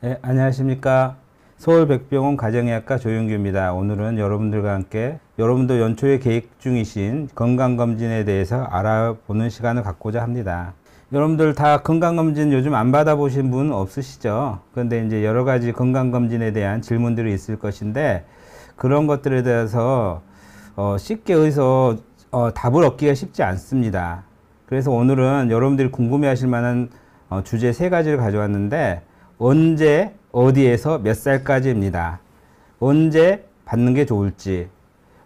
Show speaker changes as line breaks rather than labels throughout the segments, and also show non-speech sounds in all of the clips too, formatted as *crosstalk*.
네, 안녕하십니까. 서울백병원 가정의학과 조영규입니다. 오늘은 여러분들과 함께 여러분도 연초에 계획 중이신 건강검진에 대해서 알아보는 시간을 갖고자 합니다. 여러분들 다 건강검진 요즘 안 받아보신 분 없으시죠? 그런데 이제 여러 가지 건강검진에 대한 질문들이 있을 것인데 그런 것들에 대해서 어, 쉽게 의디서 어, 답을 얻기가 쉽지 않습니다. 그래서 오늘은 여러분들이 궁금해 하실 만한 어, 주제 세 가지를 가져왔는데 언제 어디에서 몇 살까지입니다. 언제 받는 게 좋을지,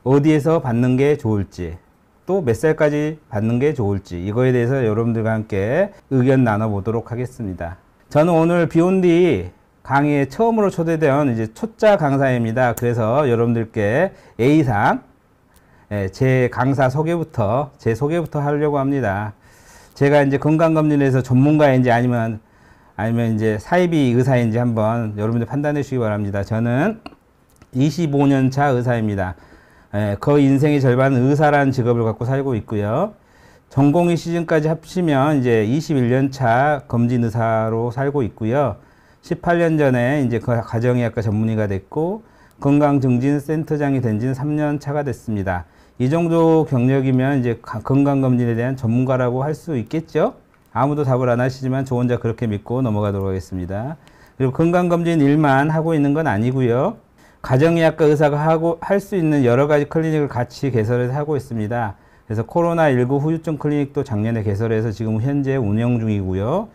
어디에서 받는 게 좋을지, 또 몇 살까지 받는 게 좋을지 이거에 대해서 여러분들과 함께 의견 나눠보도록 하겠습니다. 저는 오늘 비온디 강의에 처음으로 초대된 이제 초짜 강사입니다. 그래서 여러분들께 A상 예, 제 강사 소개부터 제 소개부터 하려고 합니다. 제가 이제 건강검진에서 전문가인지 아니면 아니면 이제 사이비 의사인지 한번 여러분들 판단해 주시기 바랍니다. 저는 25년 차 의사입니다. 예, 거의 인생의 절반 의사라는 직업을 갖고 살고 있고요. 전공의 시즌까지 합치면 이제 21년 차 검진 의사로 살고 있고요. 18년 전에 이제 그 가정의학과 전문의가 됐고 건강증진센터장이 된 지는 3년 차가 됐습니다. 이 정도 경력이면 이제 건강검진에 대한 전문가라고 할 수 있겠죠. 아무도 답을 안 하시지만 저 혼자 그렇게 믿고 넘어가도록 하겠습니다. 그리고 건강검진 일만 하고 있는 건 아니고요. 가정의학과 의사가 하고 할 수 있는 여러 가지 클리닉을 같이 개설해서 하고 있습니다. 그래서 코로나19 후유증 클리닉도 작년에 개설해서 지금 현재 운영 중이고요.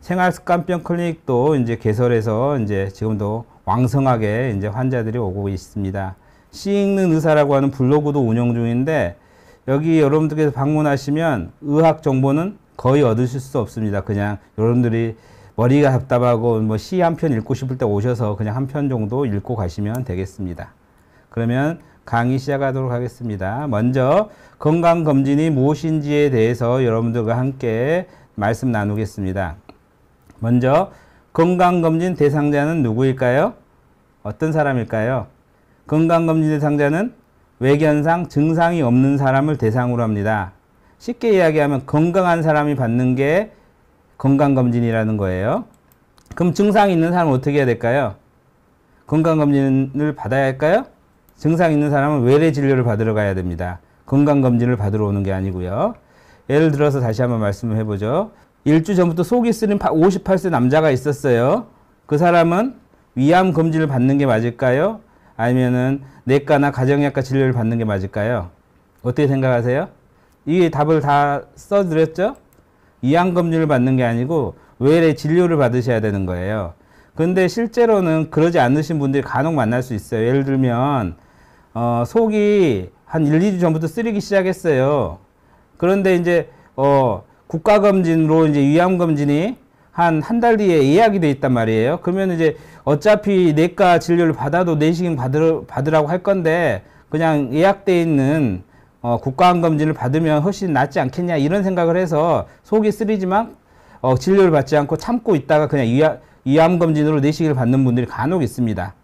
생활습관병 클리닉도 이제 개설해서 이제 지금도 왕성하게 이제 환자들이 오고 있습니다. 시 읽는 의사라고 하는 블로그도 운영 중인데 여기 여러분들께서 방문하시면 의학 정보는 거의 얻으실 수 없습니다. 그냥 여러분들이 머리가 답답하고 뭐 시 한 편 읽고 싶을 때 오셔서 그냥 한 편 정도 읽고 가시면 되겠습니다. 그러면 강의 시작하도록 하겠습니다. 먼저 건강검진이 무엇인지에 대해서 여러분들과 함께 말씀 나누겠습니다. 먼저 건강검진 대상자는 누구일까요? 어떤 사람일까요? 건강검진 대상자는 외견상 증상이 없는 사람을 대상으로 합니다. 쉽게 이야기하면 건강한 사람이 받는 게 건강검진이라는 거예요. 그럼 증상이 있는 사람은 어떻게 해야 될까요? 건강검진을 받아야 할까요? 증상 이 있는 사람은 외래 진료를 받으러 가야 됩니다. 건강검진을 받으러 오는 게 아니고요. 예를 들어서 다시 한번 말씀을 해보죠. 일주 전부터 속이 쓰린 58세 남자가 있었어요. 그 사람은 위암 검진을 받는 게 맞을까요? 아니면은 내과나 가정의학과 진료를 받는 게 맞을까요? 어떻게 생각하세요? 이 답을 다 써드렸죠? 이항검진을 받는 게 아니고 외래 진료를 받으셔야 되는 거예요. 근데 실제로는 그러지 않으신 분들이 간혹 만날 수 있어요. 예를 들면 어, 속이 한 1, 2주 전부터 쓰리기 시작했어요. 그런데 이제 어, 국가검진으로 이제 위암검진이 한 한 달 뒤에 예약이 돼 있단 말이에요. 그러면 이제 어차피 내과 진료를 받아도 내시경 받으라고 할 건데 그냥 예약돼 있는 어, 국가암검진을 받으면 훨씬 낫지 않겠냐 이런 생각을 해서 속이 쓰리지만 어, 진료를 받지 않고 참고 있다가 그냥 위암, 위암검진으로 내시기를 받는 분들이 간혹 있습니다.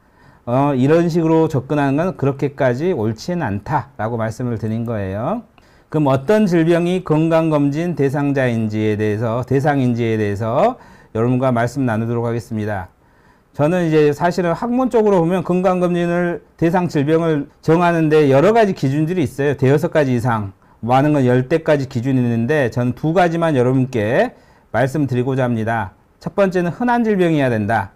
어, 이런 식으로 접근하는 건 그렇게까지 옳지는 않다라고 말씀을 드린 거예요. 그럼 어떤 질병이 건강검진 대상자인지에 대해서 대상인지에 대해서 여러분과 말씀 나누도록 하겠습니다. 저는 이제 사실은 학문적으로 보면 건강검진을 대상 질병을 정하는데 여러 가지 기준들이 있어요. 대여섯 가지 이상, 많은 뭐 건 열대까지 기준이 있는데 저는 두 가지만 여러분께 말씀드리고자 합니다. 첫 번째는 흔한 질병이어야 된다.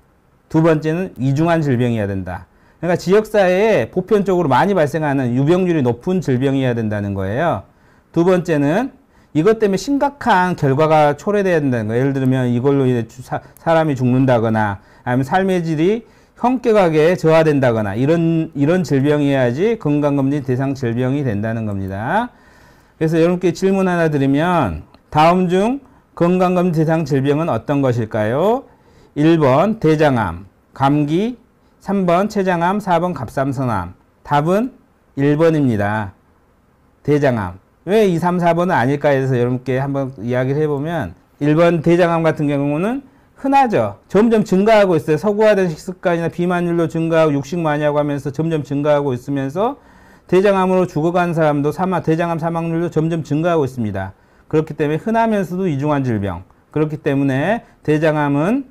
두 번째는 이중한 질병이어야 된다. 그러니까 지역사회에 보편적으로 많이 발생하는 유병률이 높은 질병이어야 된다는 거예요. 두 번째는 이것 때문에 심각한 결과가 초래돼야 된다는 거예요. 예를 들면 이걸로 인해 사람이 죽는다거나 아니면 삶의 질이 형격하게 저하된다거나 이런 이런 질병이어야지 건강검진 대상 질병이 된다는 겁니다. 그래서 여러분께 질문 하나 드리면 다음 중 건강검진 대상 질병은 어떤 것일까요? 1번 대장암, 감기, 3번 췌장암, 4번 갑상선암. 답은 1번입니다. 대장암. 왜 2, 3, 4번은 아닐까 해서 여러분께 한번 이야기를 해보면 1번 대장암 같은 경우는 흔하죠. 점점 증가하고 있어요. 서구화된 식습관이나 비만율로 증가하고 육식 많이 하고 하면서 점점 증가하고 있으면서 대장암으로 죽어간 사람도 사망, 대장암 사망률도 점점 증가하고 있습니다. 그렇기 때문에 흔하면서도 이중한 질병. 그렇기 때문에 대장암은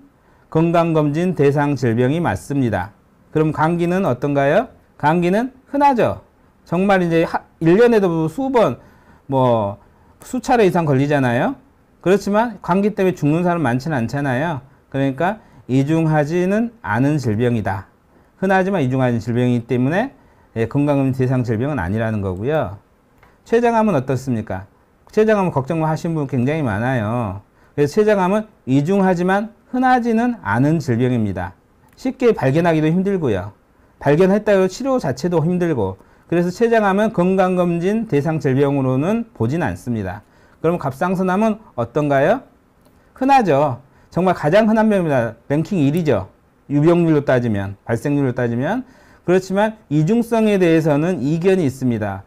건강검진 대상 질병이 맞습니다. 그럼 감기는 어떤가요? 감기는 흔하죠. 정말 이제 1년에도 수번, 뭐, 수차례 이상 걸리잖아요. 그렇지만 감기 때문에 죽는 사람 많지는 않잖아요. 그러니까 이중하지는 않은 질병이다. 흔하지만 이중하지 는 질병이기 때문에 예, 건강검진 대상 질병은 아니라는 거고요. 췌장암은 어떻습니까? 췌장암 걱정 뭐 하신 분 굉장히 많아요. 그래서 췌장암은 이중하지만 흔하지는 않은 질병입니다. 쉽게 발견하기도 힘들고요. 발견했다고 치료 자체도 힘들고 그래서 췌장암은 건강검진 대상 질병으로는 보진 않습니다. 그러면 갑상선암은 어떤가요? 흔하죠. 정말 가장 흔한 병입니다. 랭킹 1위죠. 유병률로 따지면, 발생률로 따지면. 그렇지만 이중성에 대해서는 이견이 있습니다.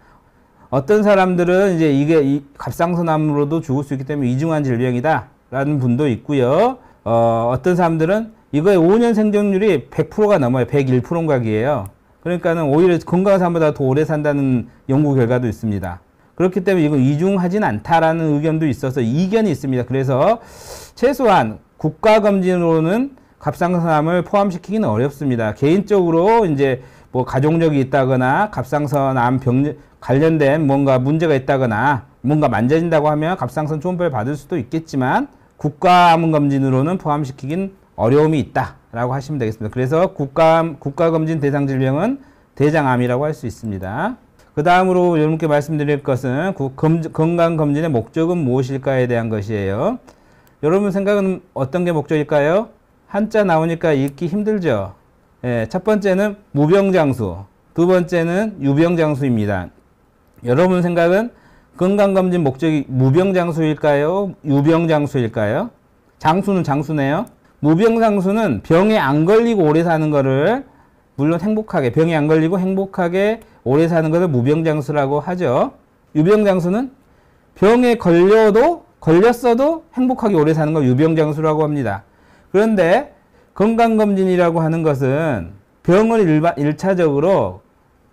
어떤 사람들은 이제 이게 갑상선암으로도 죽을 수 있기 때문에 이중한 질병이다. 라는 분도 있고요. 어, 어떤 사람들은 이거의 5년 생존율이 100%가 넘어요. 101%인각이에요. 그러니까는 오히려 건강한 사람보다 더 오래 산다는 연구 결과도 있습니다. 그렇기 때문에 이거 이중하진 않다라는 의견도 있어서 이견이 있습니다. 그래서 최소한 국가검진으로는 갑상선암을 포함시키기는 어렵습니다. 개인적으로 이제 뭐 가족력이 있다거나 갑상선암 병 관련된 뭔가 문제가 있다거나 뭔가 만져진다고 하면 갑상선 초음파를 받을 수도 있겠지만 국가암검진으로는 포함시키긴 어려움이 있다라고 하시면 되겠습니다. 그래서 국가 국가검진 대상 질병은 대장암이라고 할 수 있습니다. 그 다음으로 여러분께 말씀드릴 것은 그 건강검진의 목적은 무엇일까에 대한 것이에요. 여러분 생각은 어떤 게 목적일까요? 한자 나오니까 읽기 힘들죠. 예, 첫 번째는 무병장수, 두 번째는 유병장수입니다. 여러분 생각은 건강검진 목적이 무병장수일까요? 유병장수일까요? 장수는 장수네요. 무병장수는 병에 안 걸리고 오래 사는 거를 물론 행복하게 병이 안 걸리고 행복하게 오래 사는 것을 무병장수라고 하죠. 유병장수는 병에 걸려도 걸렸어도 행복하게 오래 사는 걸 유병장수라고 합니다. 그런데 건강검진이라고 하는 것은 병을 일바, 일차적으로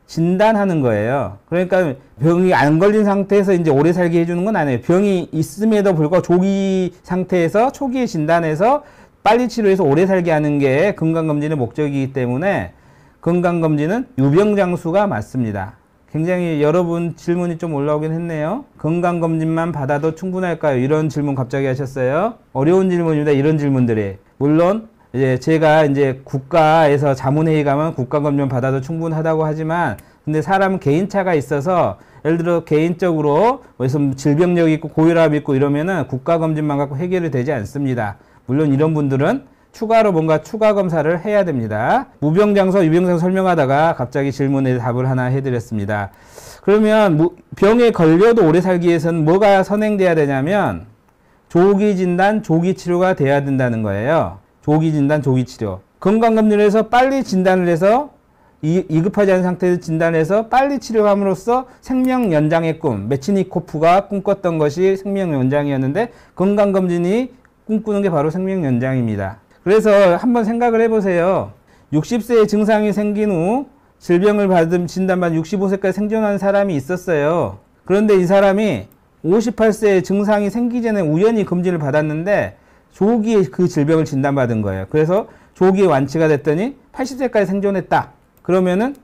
진단하는 거예요. 그러니까 병이 안 걸린 상태에서 이제 오래 살게 해주는 건 아니에요. 병이 있음에도 불구하고 조기 상태에서 초기에 진단해서 빨리 치료해서 오래 살게 하는 게 건강검진의 목적이기 때문에 건강검진은 유병장수가 맞습니다. 굉장히 여러분 질문이 좀 올라오긴 했네요. 건강검진만 받아도 충분할까요? 이런 질문 갑자기 하셨어요. 어려운 질문입니다. 이런 질문들이. 물론, 이제 제가 이제 국가에서 자문회의 가면 국가검진 받아도 충분하다고 하지만, 근데 사람은 개인차가 있어서, 예를 들어 개인적으로, 무슨 뭐 질병력 있고 고혈압 있고 이러면은 국가검진만 갖고 해결이 되지 않습니다. 물론 이런 분들은 추가로 뭔가 추가 검사를 해야 됩니다. 무병장서, 유병장 설명하다가 갑자기 질문에 답을 하나 해드렸습니다. 그러면 병에 걸려도 오래 살기 위해서는 뭐가 선행돼야 되냐면 조기 진단, 조기 치료가 돼야 된다는 거예요. 조기 진단, 조기 치료. 건강검진에서 빨리 진단을 해서 이, 급하지 않은 상태에서 진단해서 을 빨리 치료함으로써 생명 연장의 꿈, 메치니코프가 꿈꿨던 것이 생명 연장이었는데 건강검진이 꿈꾸는 게 바로 생명 연장입니다. 그래서 한번 생각을 해보세요. 60세에 증상이 생긴 후 질병을 받은 진단받 65세까지 생존한 사람이 있었어요. 그런데 이 사람이 58세에 증상이 생기 전에 우연히 검진을 받았는데 조기에 그 질병을 진단받은 거예요. 그래서 조기에 완치가 됐더니 80세까지 생존했다. 그러면은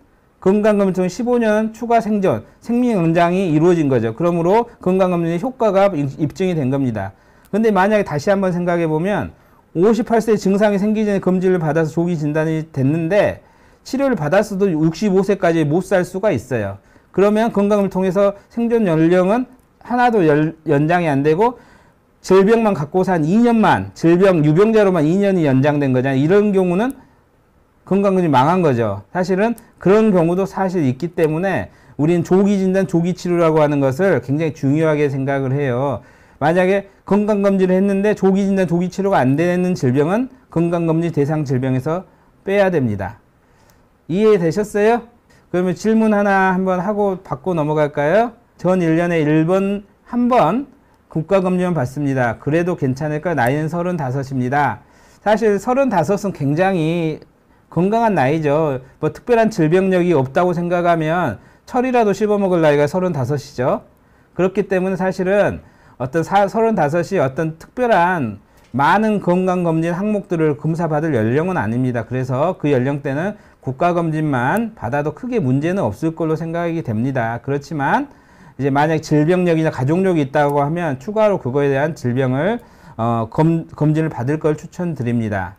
건강검진 15년 추가 생존, 생명 연장이 이루어진 거죠. 그러므로 건강검진의 효과가 입증이 된 겁니다. 근데 만약에 다시 한번 생각해 보면 58세 증상이 생기기 전에 검진을 받아서 조기 진단이 됐는데 치료를 받았어도 65세까지 못 살 수가 있어요. 그러면 건강을 통해서 생존 연령은 하나도 열, 연장이 안 되고 질병만 갖고 산 2년만 질병 유병자로만 2년이 연장된 거잖아요. 이런 경우는 건강이 망한 거죠. 사실은 그런 경우도 사실 있기 때문에 우리는 조기 진단, 조기 치료라고 하는 것을 굉장히 중요하게 생각을 해요. 만약에 건강검진을 했는데 조기진단, 조기치료가 안 되는 질병은 건강검진 대상 질병에서 빼야 됩니다. 이해되셨어요? 그러면 질문 하나 한번 하고 받고 넘어갈까요? 전 1년에 1번 한 번 국가검진을 받습니다. 그래도 괜찮을까? 나이는 35입니다. 사실 35은 굉장히 건강한 나이죠. 뭐 특별한 질병력이 없다고 생각하면 철이라도 씹어먹을 나이가 35이죠. 그렇기 때문에 사실은 어떤 사, 35이 어떤 특별한 많은 건강검진 항목들을 검사받을 연령은 아닙니다. 그래서 그 연령대는 국가검진만 받아도 크게 문제는 없을 걸로 생각이 됩니다. 그렇지만 이제 만약 질병력이나 가족력이 있다고 하면 추가로 그거에 대한 질병을 어, 검, 검진을 받을 걸 추천드립니다.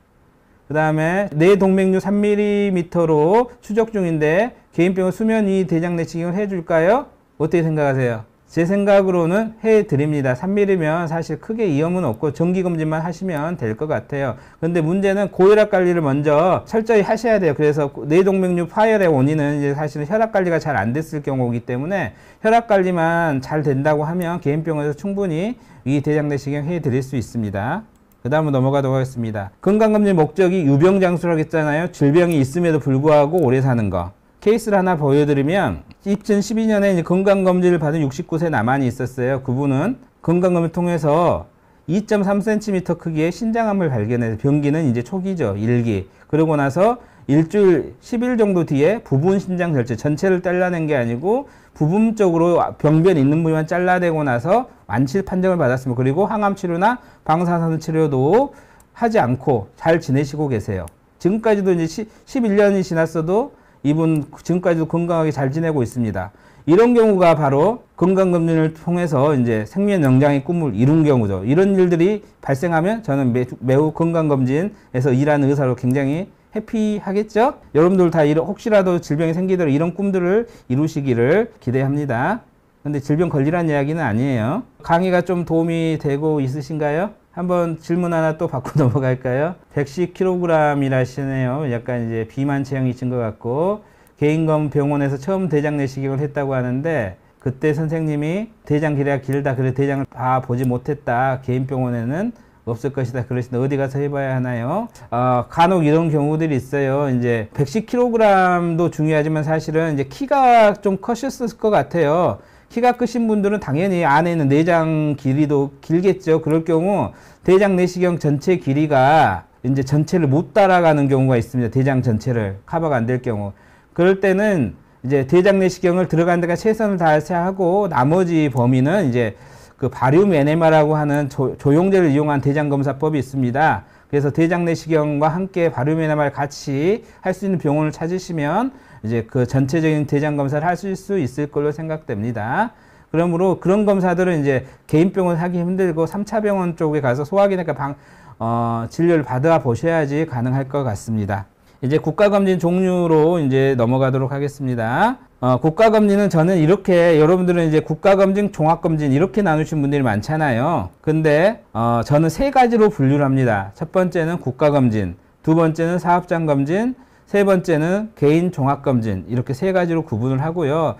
그 다음에 뇌 동맥류 3mm로 추적 중인데 개인병원 수면 이 대장 내시경을 해줄까요? 어떻게 생각하세요? 제 생각으로는 해드립니다. 3mm면 사실 크게 위험은 없고 정기검진만 하시면 될 것 같아요. 근데 문제는 고혈압 관리를 먼저 철저히 하셔야 돼요. 그래서 뇌동맥류 파열의 원인은 이제 사실은 혈압 관리가 잘 안 됐을 경우이기 때문에 혈압 관리만 잘 된다고 하면 개인병원에서 충분히 위 대장내시경 해드릴 수 있습니다. 그다음으 넘어가도록 하겠습니다. 건강검진 목적이 유병장수라고 했잖아요. 질병이 있음에도 불구하고 오래 사는 거. 케이스를 하나 보여드리면 입0 1 2년에 건강검진을 받은 69세 남한이 있었어요. 그분은 건강검을 진 통해서 2.3cm 크기의 신장암을 발견해서 병기는 이제 초기죠. 1기. 그러고 나서 일주일 10일 정도 뒤에 부분 신장 절제 전체를 잘라낸 게 아니고 부분적으로 병변 있는 부위만 잘라내고 나서 완치 판정을 받았습니다. 그리고 항암 치료나 방사선 치료도 하지 않고 잘 지내시고 계세요. 지금까지도 이제 11년이 지났어도 이분 지금까지도 건강하게 잘 지내고 있습니다. 이런 경우가 바로 건강검진을 통해서 이제 생명 영장의 꿈을 이룬 경우죠. 이런 일들이 발생하면 저는 매, 매우 건강검진에서 일하는 의사로 굉장히 해피하겠죠? 여러분들 다 이런, 혹시라도 질병이 생기더라도 이런 꿈들을 이루시기를 기대합니다. 근데 질병 걸리란 이야기는 아니에요. 강의가 좀 도움이 되고 있으신가요? 한번 질문 하나 또 받고 *laughs* 넘어갈까요? 110kg이라시네요. 약간 이제 비만 체형이신 것 같고 개인검 병원에서 처음 대장 내시경을 했다고 하는데 그때 선생님이 대장 길이가 길다 그래 대장을 다 보지 못했다 개인 병원에는 없을 것이다 그러시다 어디 가서 해봐야 하나요? 어, 간혹 이런 경우들이 있어요. 이제 110kg도 중요하지만 사실은 이제 키가 좀 커셨을 것 같아요. 키가 크신 분들은 당연히 안에는 내장 길이도 길겠죠. 그럴 경우 대장 내시경 전체 길이가 이제 전체를 못 따라가는 경우가 있습니다. 대장 전체를 커버가 안 될 경우. 그럴 때는 이제 대장 내시경을 들어간 데가 최선을 다해서 하고 나머지 범위는 이제 그 바륨 에네마라고 하는 조, 조영제를 이용한 대장 검사법이 있습니다. 그래서 대장 내시경과 함께 바륨 에네마를 같이 할 수 있는 병원을 찾으시면 이제 그 전체적인 대장 검사를 하실 수 있을 걸로 생각됩니다. 그러므로 그런 검사들은 이제 개인 병원 하기 힘들고 3차 병원 쪽에 가서 소화기내과 방, 어, 진료를 받아 보셔야지 가능할 것 같습니다. 이제 국가검진 종류로 이제 넘어가도록 하겠습니다. 어, 국가검진은 저는 이렇게 여러분들은 이제 국가검진, 종합검진 이렇게 나누신 분들이 많잖아요. 근데 어, 저는 세 가지로 분류를 합니다. 첫 번째는 국가검진, 두 번째는 사업장검진, 세 번째는 개인 종합검진 이렇게 세 가지로 구분을 하고요.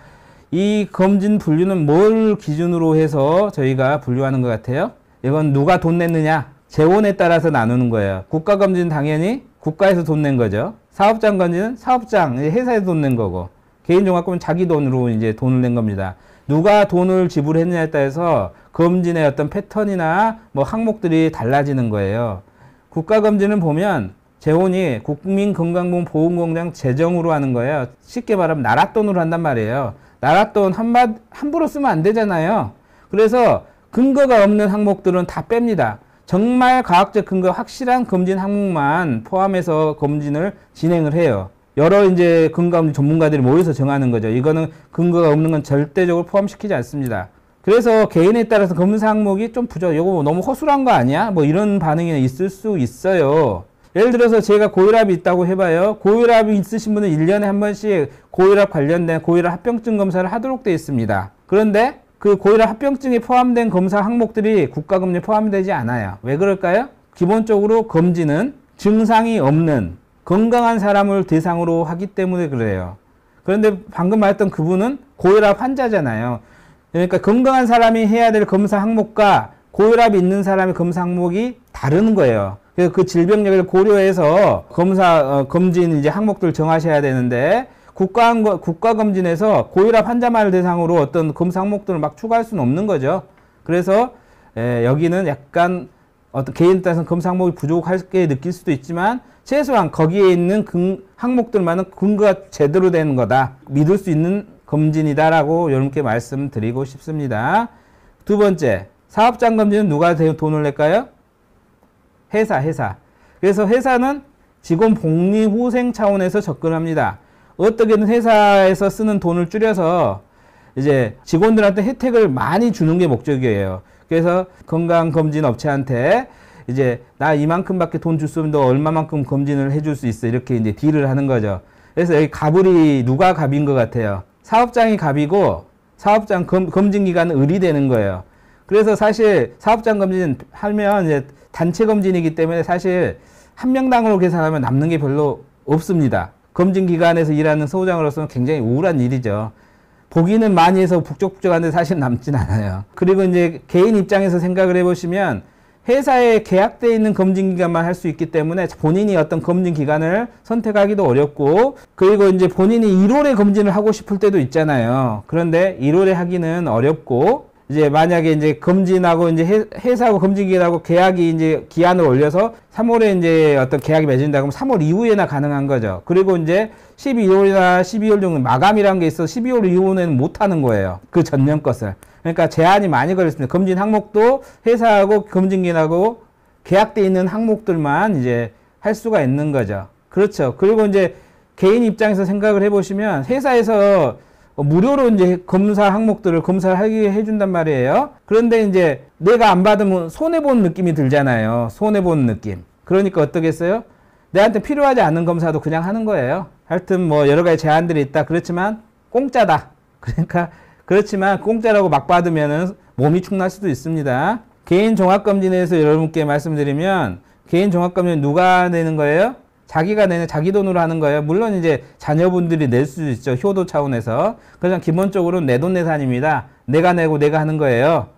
이 검진 분류는 뭘 기준으로 해서 저희가 분류하는 것 같아요? 이건 누가 돈 냈느냐? 재원에 따라서 나누는 거예요. 국가검진 당연히 국가에서 돈 낸 거죠. 사업장 검진은 사업장, 회사에서 돈 낸 거고 개인종합검진 자기 돈으로 이제 돈을 낸 겁니다. 누가 돈을 지불했느냐에 따라서 검진의 어떤 패턴이나 뭐 항목들이 달라지는 거예요. 국가검진은 보면 재원이 국민건강보험공장 재정으로 하는 거예요. 쉽게 말하면 나랏돈으로 한단 말이에요. 나랏돈 한마 함부로 쓰면 안 되잖아요. 그래서 근거가 없는 항목들은 다 뺍니다. 정말 과학적 근거 확실한 검진 항목만 포함해서 검진을 진행을 해요. 여러 이제 근거 없는 전문가들이 모여서 정하는 거죠. 이거는 근거가 없는 건 절대적으로 포함시키지 않습니다. 그래서 개인에 따라서 검사 항목이 좀 부족, 이거 뭐 너무 허술한 거 아니야? 뭐 이런 반응이 있을 수 있어요. 예를 들어서 제가 고혈압이 있다고 해봐요. 고혈압이 있으신 분은 1년에 한 번씩 고혈압 관련된 고혈압 합병증 검사를 하도록 되어 있습니다. 그런데 그 고혈압 합병증이 포함된 검사 항목들이 국가금리에 포함되지 않아요. 왜 그럴까요? 기본적으로 검진은 증상이 없는 건강한 사람을 대상으로 하기 때문에 그래요. 그런데 방금 말했던 그분은 고혈압 환자잖아요. 그러니까 건강한 사람이 해야 될 검사 항목과 고혈압이 있는 사람의 검사 항목이 다른 거예요. 그래서 그 질병력을 고려해서 검사 어, 검진 이제 항목들 정하셔야 되는데 국가 국가 검진에서 고혈압 환자만을 대상으로 어떤 검사 항목들을 막 추가할 수는 없는 거죠. 그래서 에, 예, 여기는 약간 어떤 개인 에 따라서 검사 항목이 부족하게 느낄 수도 있지만 최소한 거기에 있는 근, 항목들만은 근거가 제대로 된 거다. 믿을 수 있는 검진이다라고 여러분께 말씀드리고 싶습니다. 두 번째, 사업장 검진은 누가 돈을 낼까요? 회사, 회사. 그래서 회사는 직원 복리 후생 차원에서 접근합니다. 어떻게든 회사에서 쓰는 돈을 줄여서 이제 직원들한테 혜택을 많이 주는 게 목적이에요. 그래서 건강검진 업체한테 이제 나 이만큼밖에 돈 줬으면 너 얼마만큼 검진을 해줄 수 있어. 이렇게 이제 딜을 하는 거죠. 그래서 여기 갑을이 누가 갑인 것 같아요. 사업장이 갑이고 사업장 검, 검진 기간은 을이 되는 거예요. 그래서 사실 사업장 검진 하면 이제 단체 검진이기 때문에 사실 한 명당으로 계산하면 남는 게 별로 없습니다. 검진 기관에서 일하는 소장으로서는 굉장히 우울한 일이죠. 보기는 많이 해서 북적북적한데 사실 남진 않아요. 그리고 이제 개인 입장에서 생각을 해보시면 회사에 계약되어 있는 검진 기간만 할 수 있기 때문에 본인이 어떤 검진 기간을 선택하기도 어렵고 그리고 이제 본인이 1월에 검진을 하고 싶을 때도 있잖아요. 그런데 1월에 하기는 어렵고 이제 만약에 이제 검진하고 이제 회사하고 검진기하고 계약이 이제 기한을 올려서 3월에 이제 어떤 계약이 맺어진다 그러면 3월 이후에나 가능한 거죠. 그리고 이제 12월이나 12월 정도 마감이라는 게 있어 12월 이후에는 못 하는 거예요. 그 전년 것을. 그러니까 제한이 많이 걸렸습니다. 검진 항목도 회사하고 검진기하고 계약돼 있는 항목들만 이제 할 수가 있는 거죠. 그렇죠. 그리고 이제 개인 입장에서 생각을 해보시면 회사에서 무료로 이제 검사 항목들을 검사하게 를 해준단 말이에요. 그런데 이제 내가 안 받으면 손해본 느낌이 들잖아요. 손해본 느낌. 그러니까 어떻겠어요? 내한테 필요하지 않은 검사도 그냥 하는 거예요. 하여튼 뭐 여러 가지 제한들이 있다. 그렇지만 공짜다. *laughs* 그러니까 그렇지만 공짜라고 막 받으면은 몸이 축날 수도 있습니다. 개인 종합검진에서 여러분께 말씀드리면 개인 종합검진 누가 내는 거예요? 자기가 내는 자기 돈으로 하는 거예요. 물론 이제 자녀분들이 낼 수 있죠. 효도 차원에서. 그냥 기본적으로내 돈 내산입니다. 내가 내고 내가 하는 거예요.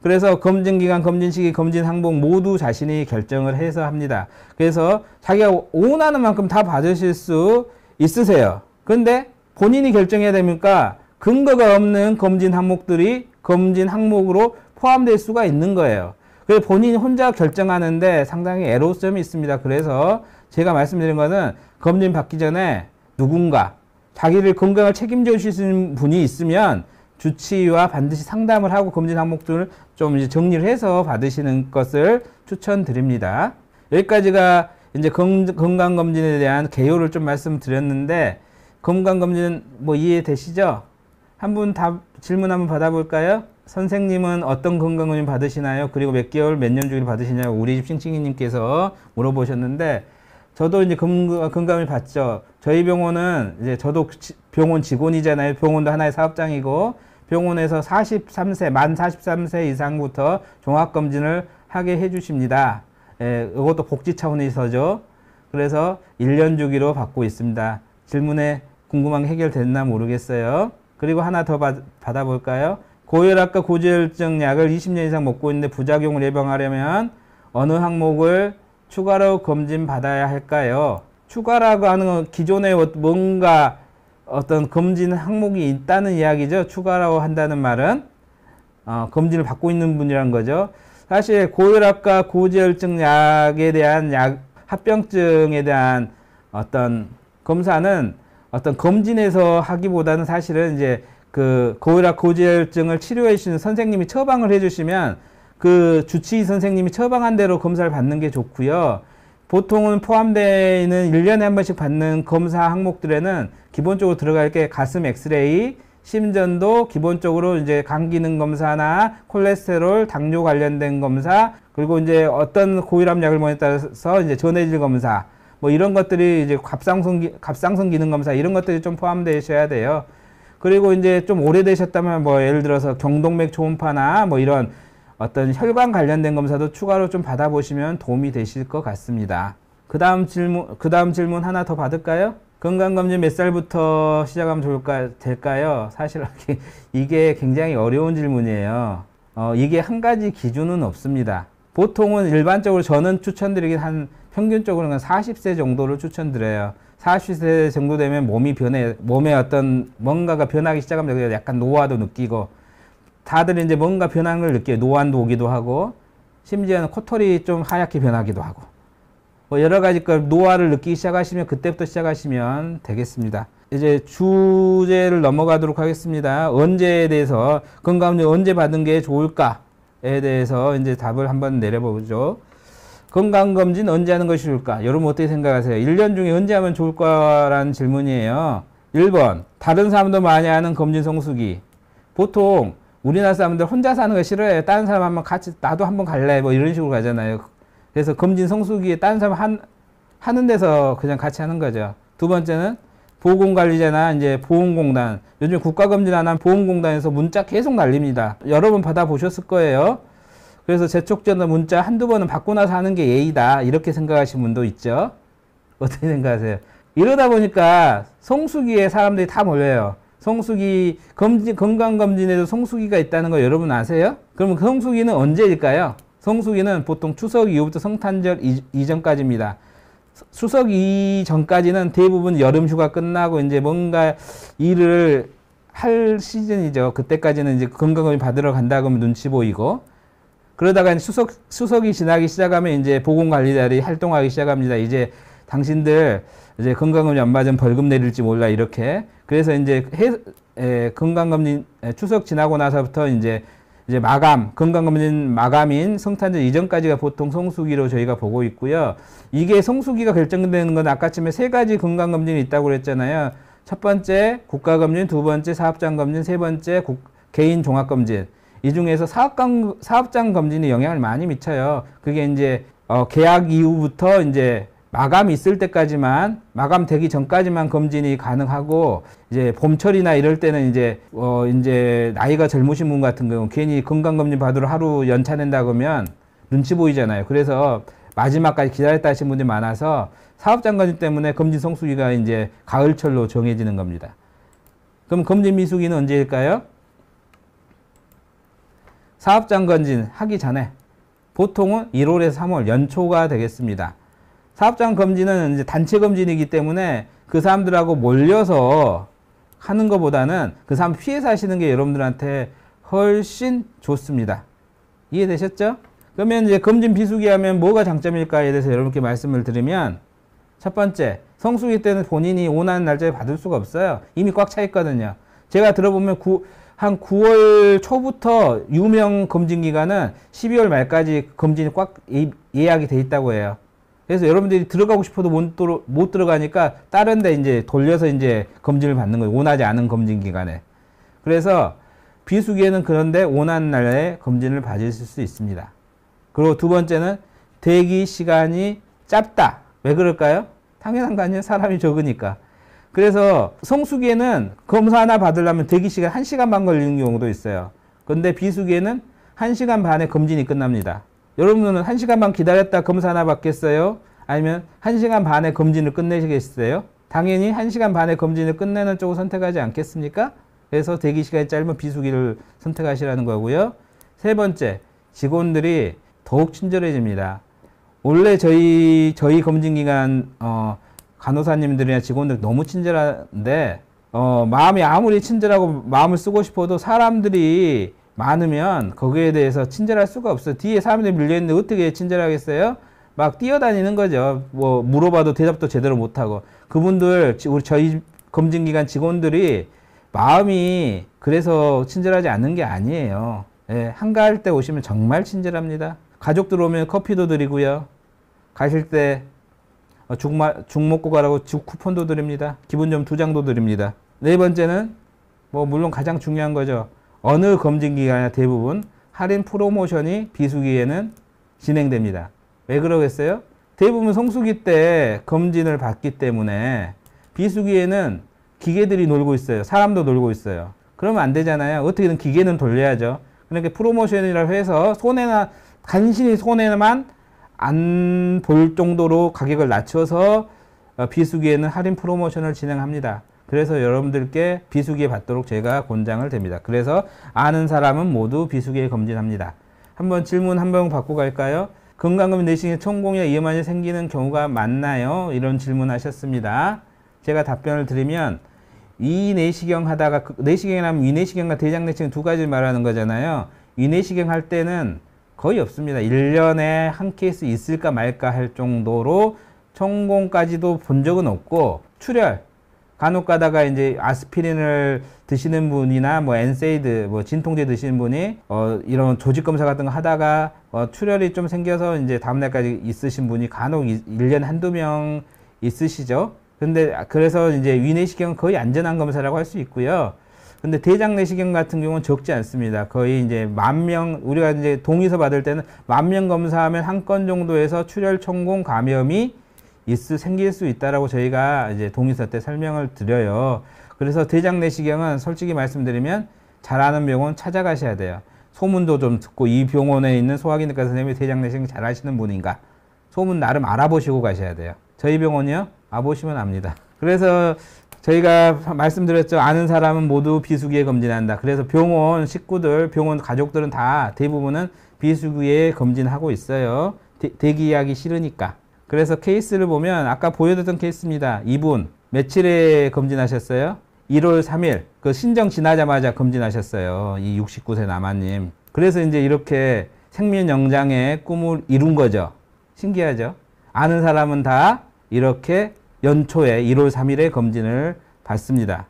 그래서 검증 기간, 검진 시기, 검진 항목 모두 자신이 결정을 해서 합니다. 그래서 자기가 원하는 만큼 다 받으실 수 있으세요. 근데 본인이 결정해야 되니까 근거가 없는 검진 항목들이 검진 항목으로 포함될 수가 있는 거예요. 그래서 본인이 혼자 결정하는데 상당히 애로점이 있습니다. 그래서 제가 말씀드린 거는 검진 받기 전에 누군가 자기를 건강을 책임져 주시는 분이 있으면 주치의와 반드시 상담을 하고 검진 항목들을 좀 이제 정리를 해서 받으시는 것을 추천드립니다. 여기까지가 이제 건강 검진에 대한 개요를 좀 말씀드렸는데 건강 검진 뭐 이해되시죠? 한분 질문 한번 받아볼까요? 선생님은 어떤 건강 검진 받으시나요? 그리고 몇 개월 몇 년 주기를 받으시냐고 우리 집 싱싱이님께서 물어보셨는데 저도 이제 금감을 받죠. 저희 병원은 이제 저도 병원 직원이잖아요. 병원도 하나의 사업장이고 병원에서 43세 만 43세 이상부터 종합 검진을 하게 해 주십니다. 예, 이것도 복지 차원에서죠. 그래서 1년 주기로 받고 있습니다. 질문에 궁금한 게 해결됐나 모르겠어요. 그리고 하나 더 받, 받아볼까요? 고혈압과 고지혈증 약을 20년 이상 먹고 있는데 부작용을 예방하려면 어느 항목을 추가로 검진 받아야 할까요? 추가라고 하는 건 기존에 뭔가 어떤 검진 항목이 있다는 이야기죠. 추가라고 한다는 말은 어, 검진을 받고 있는 분이란 거죠. 사실 고혈압과 고지혈증 약에 대한 약 합병증에 대한 어떤 검사는 어떤 검진에서 하기보다는 사실은 이제 그 고혈압 고지혈증을 치료해 주시는 선생님이 처방을 해주시면 그 주치의 선생님이 처방한 대로 검사를 받는 게 좋고요. 보통은 포함되어 있는 1년에 한 번씩 받는 검사 항목들에는 기본적으로 들어갈 게 가슴 엑스레이, 심전도 기본적으로 이제 간 기능 검사나 콜레스테롤, 당뇨 관련된 검사, 그리고 이제 어떤 고혈압 약을 먹에 따라서 이제 전해질 검사, 뭐 이런 것들이 이제 갑상선 갑상선 기능 검사 이런 것들이 좀 포함되셔야 돼요. 그리고 이제 좀 오래되셨다면 뭐 예를 들어서 경동맥 초음파나 뭐 이런 어떤 혈관 관련된 검사도 추가로 좀 받아보시면 도움이 되실 것 같습니다. 그 다음 질문, 그 다음 질문 하나 더 받을까요? 건강검진 몇 살부터 시작하면 좋을까, 될까요? 사실 이게 굉장히 어려운 질문이에요. 어, 이게 한 가지 기준은 없습니다. 보통은 일반적으로 저는 추천드리긴 한 평균적으로는 40세 정도를 추천드려요. 40세 정도 되면 몸이 변해, 몸에 어떤 뭔가가 변하기 시작하면 약간 노화도 느끼고 다들 이제 뭔가 변한 걸 느껴요. 노안도 오기도 하고 심지어는 코털이 좀 하얗게 변하기도 하고 뭐 여러 가지 걸 노화를 느끼기 시작하시면 그때부터 시작하시면 되겠습니다. 이제 주제를 넘어가도록 하겠습니다. 언제에 대해서 건강검진 언제 받은 게 좋을까에 대해서 이제 답을 한번 내려보죠. 건강검진 언제 하는 것이 좋을까? 여러분 어떻게 생각하세요? 1년 중에 언제 하면 좋을 까라는 질문이에요. 1번 다른 사람도 많이 하는 검진 성수기 보통 우리나라 사람들 혼자 사는 거 싫어해요. 다른 사람 한번 같이 나도 한번 갈래 뭐 이런 식으로 가잖아요. 그래서 검진 성수기에 다른 사람 한, 하는 데서 그냥 같이 하는 거죠. 두 번째는 보건관리제나 이제 보험공단 요즘 국가검진 안 한 보험공단에서 문자 계속 날립니다. 여러 번 받아보셨을 거예요. 그래서 재촉전화 문자 한두 번은 받고 나서 하는 게 예의다 이렇게 생각하시는 분도 있죠. 어떻게 생각하세요? 이러다 보니까 성수기에 사람들이 다 몰려요. 성수기 검진, 건강검진에도 성수기가 있다는 거 여러분 아세요? 그럼 성수기는 언제일까요? 성수기는 보통 추석 이후부터 성탄절 이전까지입니다. 추석 이전까지는 대부분 여름 휴가 끝나고 이제 뭔가 일을 할 시즌이죠. 그때까지는 이제 건강검진 받으러 간다 그러면 눈치 보이고 그러다가 추석 추석이 지나기 시작하면 이제 보건관리자들이 활동하기 시작합니다. 이제 당신들 이제 건강검진 안 맞으면 벌금 내릴지 몰라 이렇게 그래서 이제 해, 에, 건강검진 에, 추석 지나고 나서부터 이제 이제 마감 건강검진 마감인 성탄절 이전까지가 보통 성수기로 저희가 보고 있고요. 이게 성수기가 결정되는 건 아까쯤에 세 가지 건강검진이 있다고 그랬잖아요. 첫 번째 국가검진, 두 번째 사업장검진, 세 번째 국, 개인 종합검진. 이 중에서 사업장, 사업장 검진이 영향을 많이 미쳐요. 그게 이제 어, 계약 이후부터 이제 마감 있을 때까지만 마감 되기 전까지만 검진이 가능하고 이제 봄철이나 이럴 때는 이제 어 이제 나이가 젊으신 분 같은 경우 괜히 건강 검진 받으러 하루 연차 낸다 그러면 눈치 보이잖아요. 그래서 마지막까지 기다렸다 하신 분들이 많아서 사업장관진 때문에 검진 성수기가 이제 가을철로 정해지는 겁니다. 그럼 검진 미수기는 언제일까요? 사업장관진 하기 전에 보통은 1월에서 3월 연초가 되겠습니다. 사업장 검진은 이제 단체 검진이기 때문에 그 사람들하고 몰려서 하는 것보다는 그 사람 피해서 하시는 게 여러분들한테 훨씬 좋습니다. 이해되셨죠? 그러면 이제 검진 비수기 하면 뭐가 장점일까에 대해서 여러분께 말씀을 드리면 첫 번째, 성수기 때는 본인이 원하는 날짜에 받을 수가 없어요. 이미 꽉 차 있거든요. 제가 들어보면 9, 한 9월 초부터 유명 검진 기간은 12월 말까지 검진이 꽉 예, 예약이 돼 있다고 해요. 그래서 여러분들이 들어가고 싶어도 못, 도로, 못 들어가니까 다른 데 이제 돌려서 이제 검진을 받는 거예요. 원하지 않은 검진 기간에. 그래서 비수기에는 그런데 원하는 날에 검진을 받으실 수 있습니다. 그리고 두 번째는 대기 시간이 짧다. 왜 그럴까요? 당연한 거 아니에요. 사람이 적으니까. 그래서 성수기에는 검사 하나 받으려면 대기 시간 1시간 반 걸리는 경우도 있어요. 근데 비수기에는 1시간 반에 검진이 끝납니다. 여러분은 한시간만 기다렸다 검사 하나 받겠어요? 아니면 한시간 반에 검진을 끝내시겠어요? 당연히 한시간 반에 검진을 끝내는 쪽을 선택하지 않겠습니까? 그래서 대기 시간이 짧은 비수기를 선택하시라는 거고요. 세 번째, 직원들이 더욱 친절해집니다. 원래 저희 저희 검진 기간 어, 간호사님들이나 직원들 너무 친절한데 어, 마음이 아무리 친절하고 마음을 쓰고 싶어도 사람들이 많으면 거기에 대해서 친절할 수가 없어. 뒤에 사람들이 밀려있는데 어떻게 친절하겠어요? 막 뛰어다니는 거죠. 뭐 물어봐도 대답도 제대로 못하고 그분들 우리 저희 검증기관 직원들이 마음이 그래서 친절하지 않는 게 아니에요. 예, 한가할 때 오시면 정말 친절합니다. 가족 들오면 커피도 드리고요. 가실 때 죽, 어, 죽 먹고 가라고 죽 쿠폰도 드립니다. 기본점 두 장도 드립니다. 네 번째는 뭐 물론 가장 중요한 거죠. 어느 검증 기관이나 대부분 할인 프로모션이 비수기에는 진행됩니다. 왜 그러겠어요? 대부분 성수기 때 검진을 받기 때문에 비수기에는 기계들이 놀고 있어요. 사람도 놀고 있어요. 그러면 안 되잖아요. 어떻게든 기계는 돌려야죠. 그러니까 프로모션이라고 해서 손해나 간신히 손해만 안 볼 정도로 가격을 낮춰서 어, 비수기에는 할인 프로모션을 진행합니다. 그래서 여러분들께 비수기에 받도록 제가 권장을 됩니다. 그래서 아는 사람은 모두 비수기에 검진합니다. 한번 질문 한번 받고 갈까요? 건강검진 내시경에 천공이나 이염환이 생기는 경우가 많나요? 이런 질문 하셨습니다. 제가 답변을 드리면 이 내시경 하다가 그 내시경이라면 위내시경과 대장내시경 두 가지를 말하는 거잖아요. 위내시경 할 때는 거의 없습니다. 1년에 한 케이스 있을까 말까 할 정도로 천공까지도 본 적은 없고 출혈, 간혹 가다가 이제 아스피린을 드시는 분이나 뭐 엔세이드 뭐 진통제 드시는 분이 어 이런 조직 검사 같은 거 하다가 어 출혈이 좀 생겨서 이제 다음 날까지 있으신 분이 간혹 1년에 한두 명 있으시죠. 근데 그래서 이제 위내시경은 거의 안전한 검사라고 할 수 있고요. 근데 대장 내시경 같은 경우는 적지 않습니다. 거의 이제 만 명, 우리가 이제 동의서 받을 때는 만 명 검사하면 한 건 정도에서 출혈, 천공, 감염이 있을 생길 수 있다라고 저희가 이제 동의서 때 설명을 드려요. 그래서 대장 내시경은 솔직히 말씀드리면 잘 아는 병원 찾아가셔야 돼요. 소문도 좀 듣고 이 병원에 있는 소화기내과 선생님이 대장 내시경 잘 하시는 분인가 소문 나름 알아보시고 가셔야 돼요. 저희 병원이요 아보시면 압니다. 그래서 저희가 말씀드렸죠. 아는 사람은 모두 비수기에 검진한다. 그래서 병원 식구들, 병원 가족들은 다 대부분은 비수기에 검진하고 있어요. 대기하기 싫으니까. 그래서 케이스를 보면 아까 보여드렸던 케이스입니다. 이분 며칠에 검진하셨어요? 1월 3일 그 신정 지나자마자 검진하셨어요. 이 69세 남아님. 그래서 이제 이렇게 생명 영장의 꿈을 이룬 거죠. 신기하죠? 아는 사람은 다 이렇게 연초에 1월 3일에 검진을 받습니다.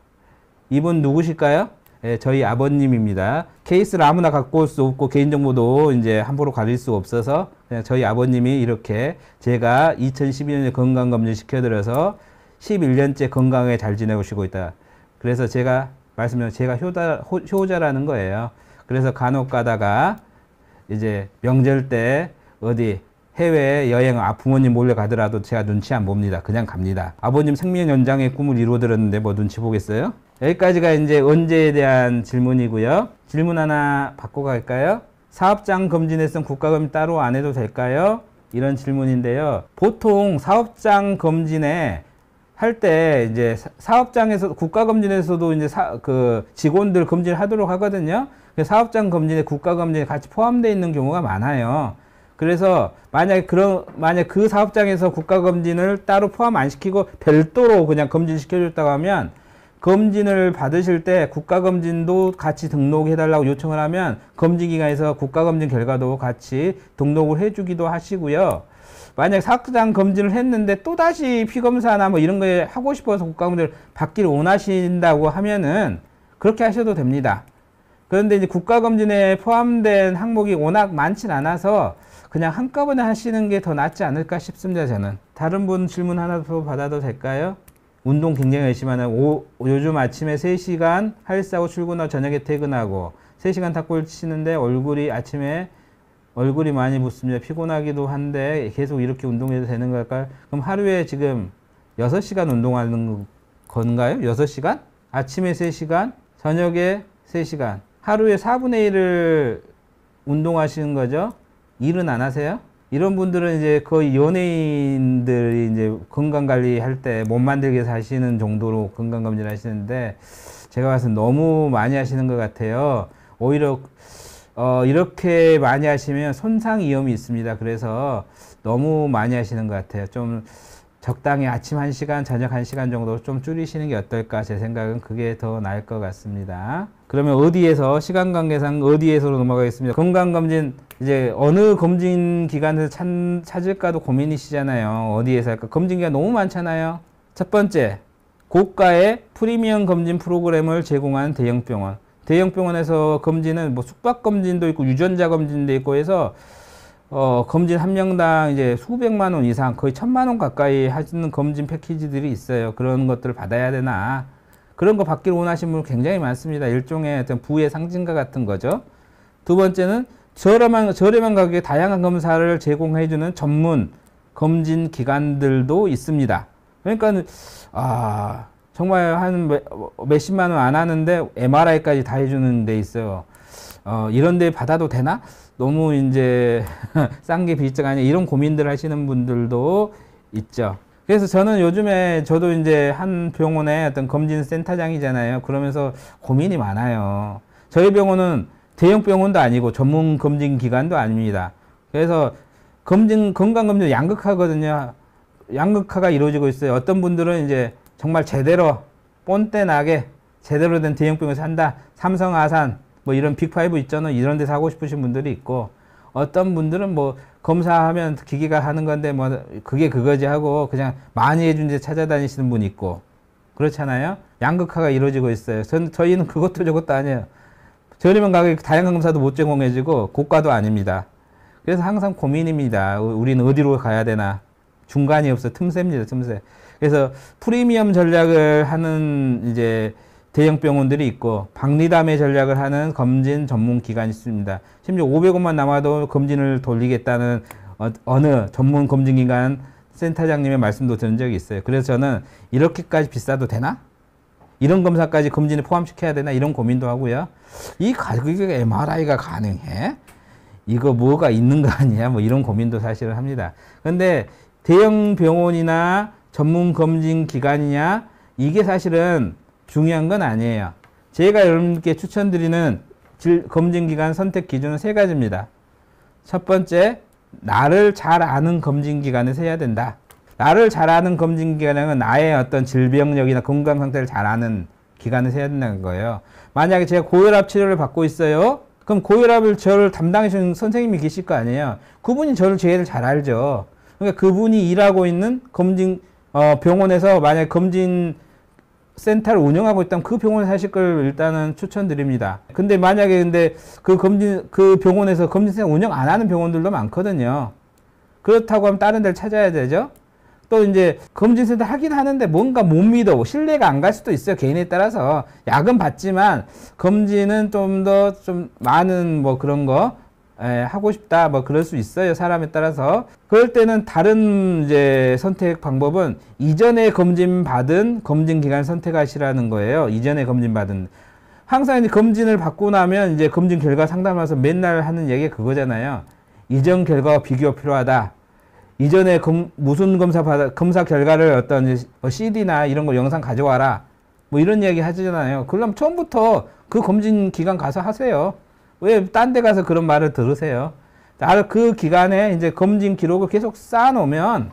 이분 누구실까요? 예, 저희 아버님입니다. 케이스를 아무나 갖고 올 수 없고 개인정보도 이제 함부로 가릴 수 없어서 저희 아버님이 이렇게 제가 2012년에 건강검진 시켜드려서 11년째 건강에 잘 지내오시고 있다. 그래서 제가 말씀드린 제가 효자, 효자라는 거예요. 그래서 간혹 가다가 이제 명절 때 어디 해외 여행 아 부모님 몰래 가더라도 제가 눈치 안 봅니다. 그냥 갑니다. 아버님 생명 연장의 꿈을 이루어드렸는데 뭐 눈치 보겠어요? 여기까지가 이제 언제에 대한 질문이고요. 질문 하나 바꿔갈까요? 사업장 검지 내성 국가검 따로 안 해도 될까요? 이런 질문인데요. 보통 사업장 검진에 할 때 이제 사업장에서 국가 검진에서도 이제 사, 그 직원들 검진을 하도록 하거든요. 사업장 검진에 국가 검진에 같이 포함되어 있는 경우가 많아요. 그래서 만약에 그런 만약 그 사업장에서 국가 검진을 따로 포함 안 시키고 별도로 그냥 검진시켜 줬다고 하면 검진을 받으실 때 국가검진도 같이 등록해달라고 요청을 하면 검진기관에서 국가검진 결과도 같이 등록을 해주기도 하시고요. 만약 사학장 검진을 했는데 또다시 피검사나 뭐 이런 거에 하고 싶어서 국가검진을 받기를 원하신다고 하면은 그렇게 하셔도 됩니다. 그런데 이제 국가검진에 포함된 항목이 워낙 많진 않아서 그냥 한꺼번에 하시는 게 더 낫지 않을까 싶습니다, 저는. 다른 분 질문 하나 더 받아도 될까요? 운동 굉장히 열심히 하는 오, 요즘 아침에 3시간 헬스하고 출근하고 저녁에 퇴근하고 3시간 탁구를 치는데 얼굴이 아침에 얼굴이 많이 붓습니다. 피곤하기도 한데 계속 이렇게 운동해도 되는 걸까요? 그럼 하루에 지금 6시간 운동하는 건가요? 6시간? 아침에 3시간, 저녁에 3시간. 하루에 4분의 1을 운동하시는 거죠? 일은 안 하세요? 이런 분들은 이제 거의 연예인들이 이제 건강 관리할 때몸 만들게 사시는 정도로 건강 검진을 하시는데 제가 봐서 너무 많이 하시는 것 같아요. 오히려 어, 이렇게 많이 하시면 손상 위험이 있습니다. 그래서 너무 많이 하시는 것 같아요. 좀 적당히 아침 1시간, 저녁 1시간 정도좀 줄이시는 게 어떨까 제 생각은 그게 더 나을 것 같습니다. 그러면 어디에서 시간 관계상 어디에서로 넘어가겠습니다. 건강검진 이제 어느 검진 기관에서 찾, 찾을까도 고민이시잖아요. 어디에서 할까? 검진 기가 너무 많잖아요. 첫 번째, 고가의 프리미엄 검진 프로그램을 제공한 대형 병원. 대형 병원에서 검진은 뭐 숙박 검진도 있고 유전자 검진도 있고 해서 어, 검진 한명당 이제 수백만 원 이상 거의 천만 원 가까이 하시는 검진 패키지들이 있어요. 그런 것들을 받아야 되나. 그런 거 받기를 원하시는 분 굉장히 많습니다. 일종의 어떤 부의 상징과 같은 거죠. 두 번째는 저렴한, 저렴한 가격에 다양한 검사를 제공해주는 전문 검진 기관들도 있습니다. 그러니까, 아, 정말 한 몇, 몇십만 원 안 하는데 MRI까지 다 해주는 데 있어요. 어, 이런 데 받아도 되나? 너무 이제 *laughs* 싼 게비싸가 아니냐 이런 고민들 하시는 분들도 있죠. 그래서 저는 요즘에 저도 이제 한 병원의 어떤 검진 센터장이잖아요. 그러면서 고민이 많아요. 저희 병원은 대형 병원도 아니고 전문 검진 기관도 아닙니다. 그래서 검진 건강 검진 양극화거든요. 양극화가 이루어지고 있어요. 어떤 분들은 이제 정말 제대로 뽐때나게 제대로 된 대형 병원에서 한다. 삼성 아산 뭐 이런 빅5 있잖아 이런 데서 하고 싶으신 분들이 있고 어떤 분들은 뭐 검사하면 기계가 하는 건데 뭐 그게 그거지 하고 그냥 많이 해준 데 찾아다니시는 분 있고 그렇잖아요. 양극화가 이루어지고 있어요. 전, 저희는 그것도 저것도 아니에요. 저렴한 가격 다양한 검사도 못 제공해주고 고가도 아닙니다. 그래서 항상 고민입니다. 우리는 어디로 가야 되나. 중간이 없어 틈새입니다. 틈새. 그래서 프리미엄 전략을 하는 이제 대형 병원들이 있고 박리담의 전략을 하는 검진 전문 기관이 있습니다. 심지어 500원만 남아도 검진을 돌리겠다는 어, 어느 전문 검진 기관 센터장님의 말씀도 들은 적이 있어요. 그래서 저는 이렇게까지 비싸도 되나? 이런 검사까지 검진에 포함시켜야 되나? 이런 고민도 하고요. 이 가격에 MRI가 가능해? 이거 뭐가 있는 거 아니야? 뭐 이런 고민도 사실을 합니다. 근데 대형 병원이나 전문 검진 기관이냐? 이게 사실은 중요한 건 아니에요. 제가 여러분께 추천드리는 검증기간 선택 기준은 세 가지입니다. 첫 번째, 나를 잘 아는 검진기간을 세야 된다. 나를 잘 아는 검진기간은 나의 어떤 질병력이나 건강 상태를 잘 아는 기간을 세야 된다는 거예요. 만약에 제가 고혈압 치료를 받고 있어요. 그럼 고혈압을 저를 담당해 주는 선생님이 계실 거 아니에요. 그분이 저를 제일 잘 알죠. 그러니까 그분이 일하고 있는 검진 어, 병원에서 만약 검진 센터를 운영하고 있다면 그 병원에 사실 걸 일단은 추천드립니다. 근데 만약에 근데 그 검진 그 병원에서 검진센터 운영 안 하는 병원들도 많거든요. 그렇다고 하면 다른 데를 찾아야 되죠. 또 이제 검진센터 하긴 하는데 뭔가 못 믿어 신뢰가 안 갈 수도 있어요 개인에 따라서 약은 받지만 검진은 좀 더좀 좀 많은 뭐 그런 거 예, 하고 싶다 뭐 그럴 수 있어요 사람에 따라서 그럴 때는 다른 이제 선택 방법은 이전에 검진 받은 검진 기간 선택하시라는 거예요 이전에 검진 받은 항상 이제 검진을 받고 나면 이제 검진 결과 상담하면서 맨날 하는 얘기 그거잖아요 이전 결과와 비교 필요하다 이전에 검, 무슨 검사 받아, 검사 결과를 어떤 뭐 CD나 이런 거 영상 가져와라 뭐 이런 이야기 하잖아요 그럼 처음부터 그 검진 기간 가서 하세요 왜딴데 가서 그런 말을 들으세요? 그 기간에 이제 검진 기록을 계속 쌓아놓으면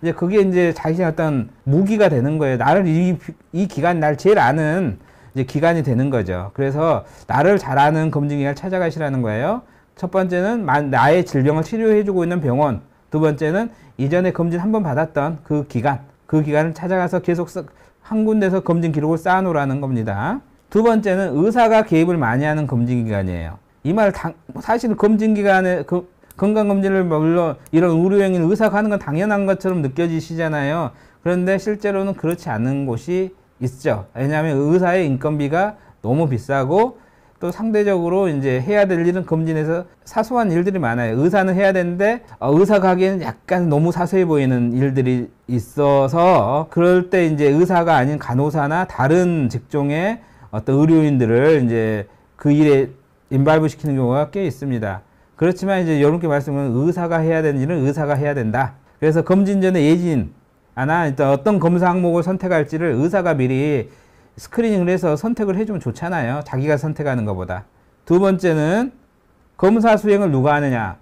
이제 그게 이제 자신의 어떤 무기가 되는 거예요. 나를 이, 이 기간 날 제일 아는 이제 기간이 되는 거죠. 그래서 나를 잘 아는 검진 기관을 찾아가시라는 거예요. 첫 번째는 나의 질병을 치료해주고 있는 병원. 두 번째는 이전에 검진 한번 받았던 그 기간. 그 기간을 찾아가서 계속 한 군데서 검진 기록을 쌓아놓으라는 겁니다. 두 번째는 의사가 개입을 많이 하는 검진 기관이에요. 이말 사실 검진 기간에 그 건강검진을 물론 이런 의료행위는 의사가 하는 건 당연한 것처럼 느껴지시잖아요. 그런데 실제로는 그렇지 않은 곳이 있죠. 왜냐하면 의사의 인건비가 너무 비싸고 또 상대적으로 이제 해야 될 일은 검진에서 사소한 일들이 많아요. 의사는 해야 되는데 어, 의사가 기에는 약간 너무 사소해 보이는 일들이 있어서 그럴 때 이제 의사가 아닌 간호사나 다른 직종의 어떤 의료인들을 이제 그 일에 인발브 시키는 경우가 꽤 있습니다. 그렇지만 이제 여러분께 말씀은 의사가 해야 되는 일은 의사가 해야 된다. 그래서 검진 전에 예진, 아나 어떤 검사 항목을 선택할지를 의사가 미리 스크리닝을 해서 선택을 해주면 좋잖아요. 자기가 선택하는 것보다. 두 번째는 검사 수행을 누가 하느냐.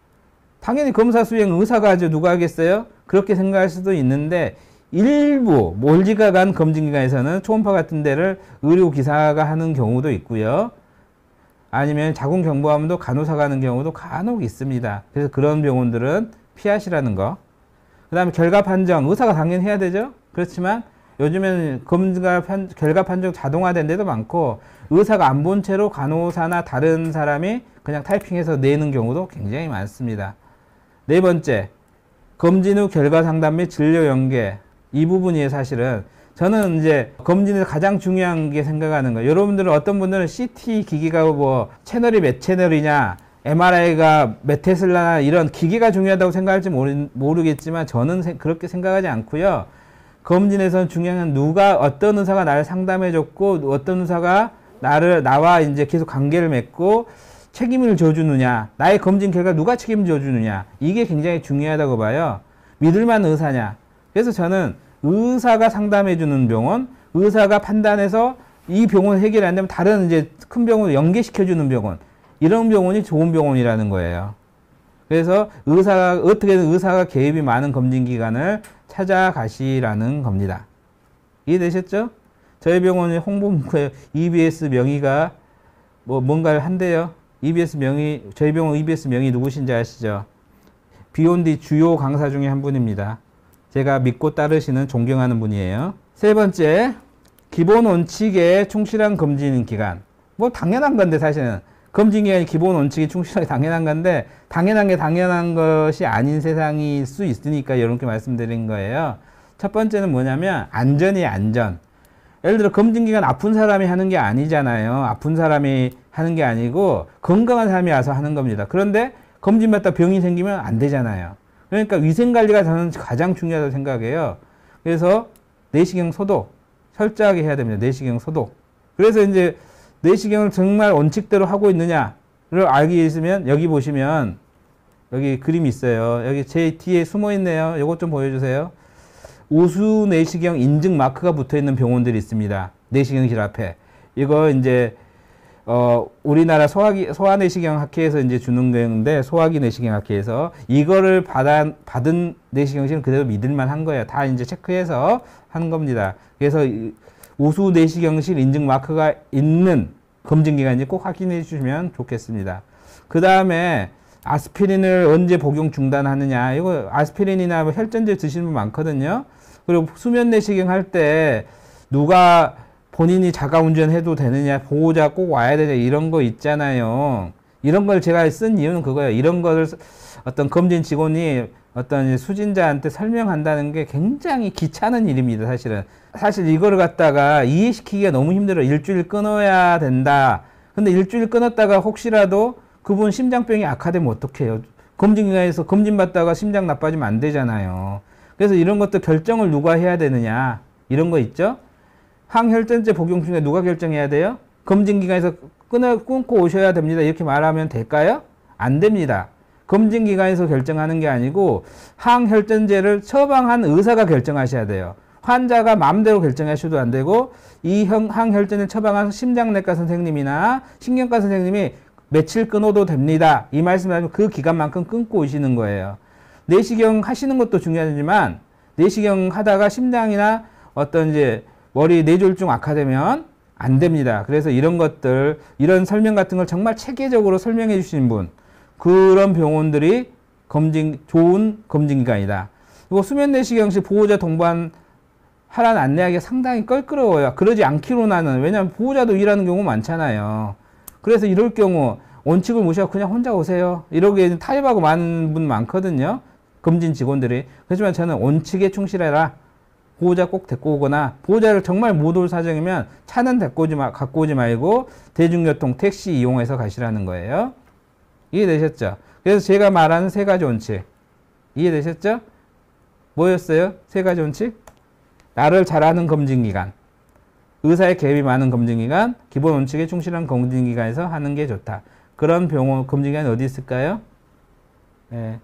당연히 검사 수행 의사가 하죠. 누가 하겠어요? 그렇게 생각할 수도 있는데 일부 몰지가 간 검진기관에서는 초음파 같은 데를 의료기사가 하는 경우도 있고요. 아니면 자궁 경부암도 간호사 가는 하 경우도 간혹 있습니다. 그래서 그런 병원들은 피하시라는 거. 그 다음에 결과 판정, 의사가 당연히 해야 되죠? 그렇지만 요즘에는 검과 결과 판정 자동화된 데도 많고 의사가 안 본 채로 간호사나 다른 사람이 그냥 타이핑해서 내는 경우도 굉장히 많습니다. 네 번째, 검진 후 결과 상담 및 진료 연계. 이 부분이 사실은 저는 이제 검진에서 가장 중요한 게 생각하는 거예요. 여러분들은 어떤 분들은 CT 기기가 뭐 채널이 몇 채널이냐, MRI가 몇 테슬라나 이런 기기가 중요하다고 생각할지 모르, 모르겠지만 저는 세, 그렇게 생각하지 않고요. 검진에서는 중요한 건 누가 어떤 의사가 나를 상담해줬고 어떤 의사가 나를 나와 이제 계속 관계를 맺고 책임을 져주느냐, 나의 검진 결과 누가 책임져주느냐 이게 굉장히 중요하다고 봐요. 믿을만 의사냐. 그래서 저는 의사가 상담해주는 병원, 의사가 판단해서 이 병원 해결이 안 되면 다른 이제 큰 병원을 연계시켜주는 병원, 이런 병원이 좋은 병원이라는 거예요. 그래서 의사가, 어떻게든 의사가 개입이 많은 검진기관을 찾아가시라는 겁니다. 이해되셨죠? 저희 병원의 홍보 문구에 EBS 명의가 뭐 뭔가를 한대요. EBS 명의, 저희 병원 EBS 명의 누구신지 아시죠? 비욘디 주요 강사 중에 한 분입니다. 제가 믿고 따르시는 존경하는 분이에요. 세 번째, 기본 원칙에 충실한 검진 기간. 뭐 당연한 건데 사실은 검진 기간이 기본 원칙에 충실하게 당연한 건데 당연한 게 당연한 것이 아닌 세상일 수 있으니까 이렇게 말씀드린 거예요. 첫 번째는 뭐냐면 안전이 안전. 예를 들어 검진 기간 아픈 사람이 하는 게 아니잖아요. 아픈 사람이 하는 게 아니고 건강한 사람이 와서 하는 겁니다. 그런데 검진받다 병이 생기면 안 되잖아요. 그러니까 위생관리가 저는 가장 중요하다고 생각해요. 그래서 내시경 소독, 철저하게 해야 됩니다. 내시경 소독. 그래서 이제 내시경을 정말 원칙대로 하고 있느냐를 알기 위해서면 여기 보시면 여기 그림이 있어요. 여기 제 뒤에 숨어 있네요. 이것 좀 보여주세요. 우수 내시경 인증 마크가 붙어 있는 병원들이 있습니다. 내시경실 앞에. 이거 이제 어, 우리나라 소화기, 소화내시경학회에서 이제 주는 건데, 소화기 내시경학회에서 이거를 받아, 받은 내시경실은 그대로 믿을만 한 거예요. 다 이제 체크해서 한 겁니다. 그래서 우수 내시경실 인증 마크가 있는 검증기간인지 꼭 확인해 주시면 좋겠습니다. 그 다음에 아스피린을 언제 복용 중단하느냐. 이거 아스피린이나 뭐 혈전제 드시는 분 많거든요. 그리고 수면 내시경 할 때 누가 본인이 자가 운전해도 되느냐, 보호자 꼭 와야 되냐, 이런 거 있잖아요. 이런 걸 제가 쓴 이유는 그거예요. 이런 거를 어떤 검진 직원이 어떤 수진자한테 설명한다는 게 굉장히 귀찮은 일입니다, 사실은. 사실 이걸 갖다가 이해시키기가 너무 힘들어. 일주일 끊어야 된다. 근데 일주일 끊었다가 혹시라도 그분 심장병이 악화되면 어떡해요? 검진기관에서 검진받다가 심장 나빠지면 안 되잖아요. 그래서 이런 것도 결정을 누가 해야 되느냐. 이런 거 있죠? 항혈전제 복용 중에 누가 결정해야 돼요? 검진기관에서 끊어, 끊고 오셔야 됩니다. 이렇게 말하면 될까요? 안 됩니다. 검진기관에서 결정하는 게 아니고 항혈전제를 처방한 의사가 결정하셔야 돼요. 환자가 마음대로 결정하셔도 안 되고 이 항혈전제 처방한 심장내과 선생님이나 신경과 선생님이 며칠 끊어도 됩니다. 이 말씀하면 을그 기간만큼 끊고 오시는 거예요. 내시경 하시는 것도 중요하지만 내시경 하다가 심장이나 어떤 이제 머리 뇌졸중 악화되면 안 됩니다. 그래서 이런 것들, 이런 설명 같은 걸 정말 체계적으로 설명해 주시는 분, 그런 병원들이 검진 좋은 검진기관이다 그리고 수면 내시경시 보호자 동반 하란 안내하기가 상당히 껄끄러워요. 그러지 않기로 나는. 왜냐하면 보호자도 일하는 경우 많잖아요. 그래서 이럴 경우 원칙을 무시하고 그냥 혼자 오세요. 이러게 기 타협하고 많은 분 많거든요. 검진 직원들이. 그렇지만 저는 원칙에 충실해라. 보호자 꼭 데리고 오거나 보호자를 정말 못 올 사정이면 차는 데리고 오지 마, 갖고 오지 말고 대중교통 택시 이용해서 가시라는 거예요. 이해되셨죠? 그래서 제가 말하는 세 가지 원칙. 이해되셨죠? 뭐였어요? 세 가지 원칙? 나를 잘 아는 검증기관. 의사의 개입이 많은 검증기관, 기본 원칙에 충실한 검증기관에서 하는 게 좋다. 그런 병원 검증기관이 어디 있을까요? 네.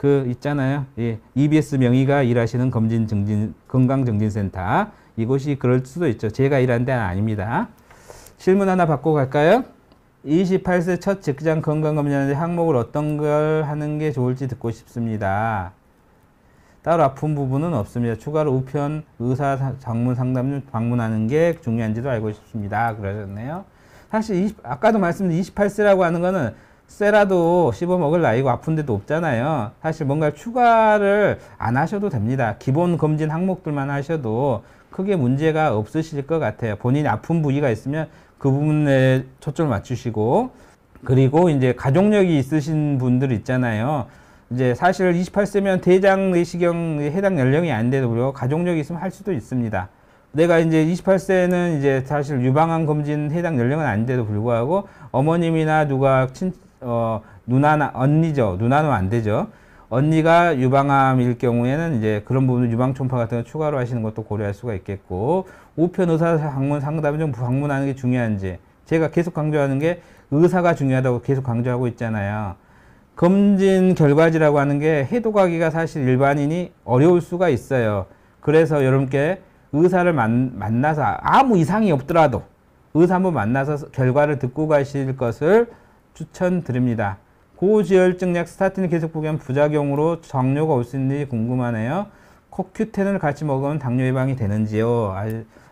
그 있잖아요. 예, EBS 명의가 일하시는 검진 증진 건강 증진센터 이곳이 그럴 수도 있죠. 제가 일한 데는 아닙니다. 질문 하나 받고 갈까요? 28세 첫 직장 건강검진하는데 항목을 어떤 걸 하는 게 좋을지 듣고 싶습니다. 따로 아픈 부분은 없습니다. 추가로 우편 의사 방문 상담 방문하는 게 중요한지도 알고 싶습니다. 그러셨네요. 사실 20, 아까도 말씀드린 28세라고 하는 거는 쎄라도 씹어 먹을 나이고 아픈 데도 없잖아요. 사실 뭔가 추가를 안 하셔도 됩니다. 기본 검진 항목들만 하셔도 크게 문제가 없으실 것 같아요. 본인이 아픈 부위가 있으면 그 부분에 초점을 맞추시고 그리고 이제 가족력이 있으신 분들 있잖아요. 이제 사실 28세면 대장 내시경 해당 연령이 안 돼도 그리고 가족력이 있으면 할 수도 있습니다. 내가 이제 28세는 이제 사실 유방암 검진 해당 연령은 안돼도 불구하고 어머님이나 누가 친, 어, 누나나 언니죠. 누나는 안 되죠. 언니가 유방암일 경우에는 이제 그런 부분 유방초음파 같은 거 추가로 하시는 것도 고려할 수가 있겠고 우편 의사 방문 상담을 좀 방문하는 게 중요한지 제가 계속 강조하는 게 의사가 중요하다고 계속 강조하고 있잖아요. 검진 결과지라고 하는 게 해독하기가 사실 일반인이 어려울 수가 있어요. 그래서 여러분께 의사를 만, 만나서 아무 이상이 없더라도 의사 한번 만나서 결과를 듣고 가실 것을 추천드립니다. 고지혈증 약 스타틴 계속 복용 부작용으로 정료가올 수 있는지 궁금하네요. 코큐텐을 같이 먹으면 당뇨 예방이 되는지요?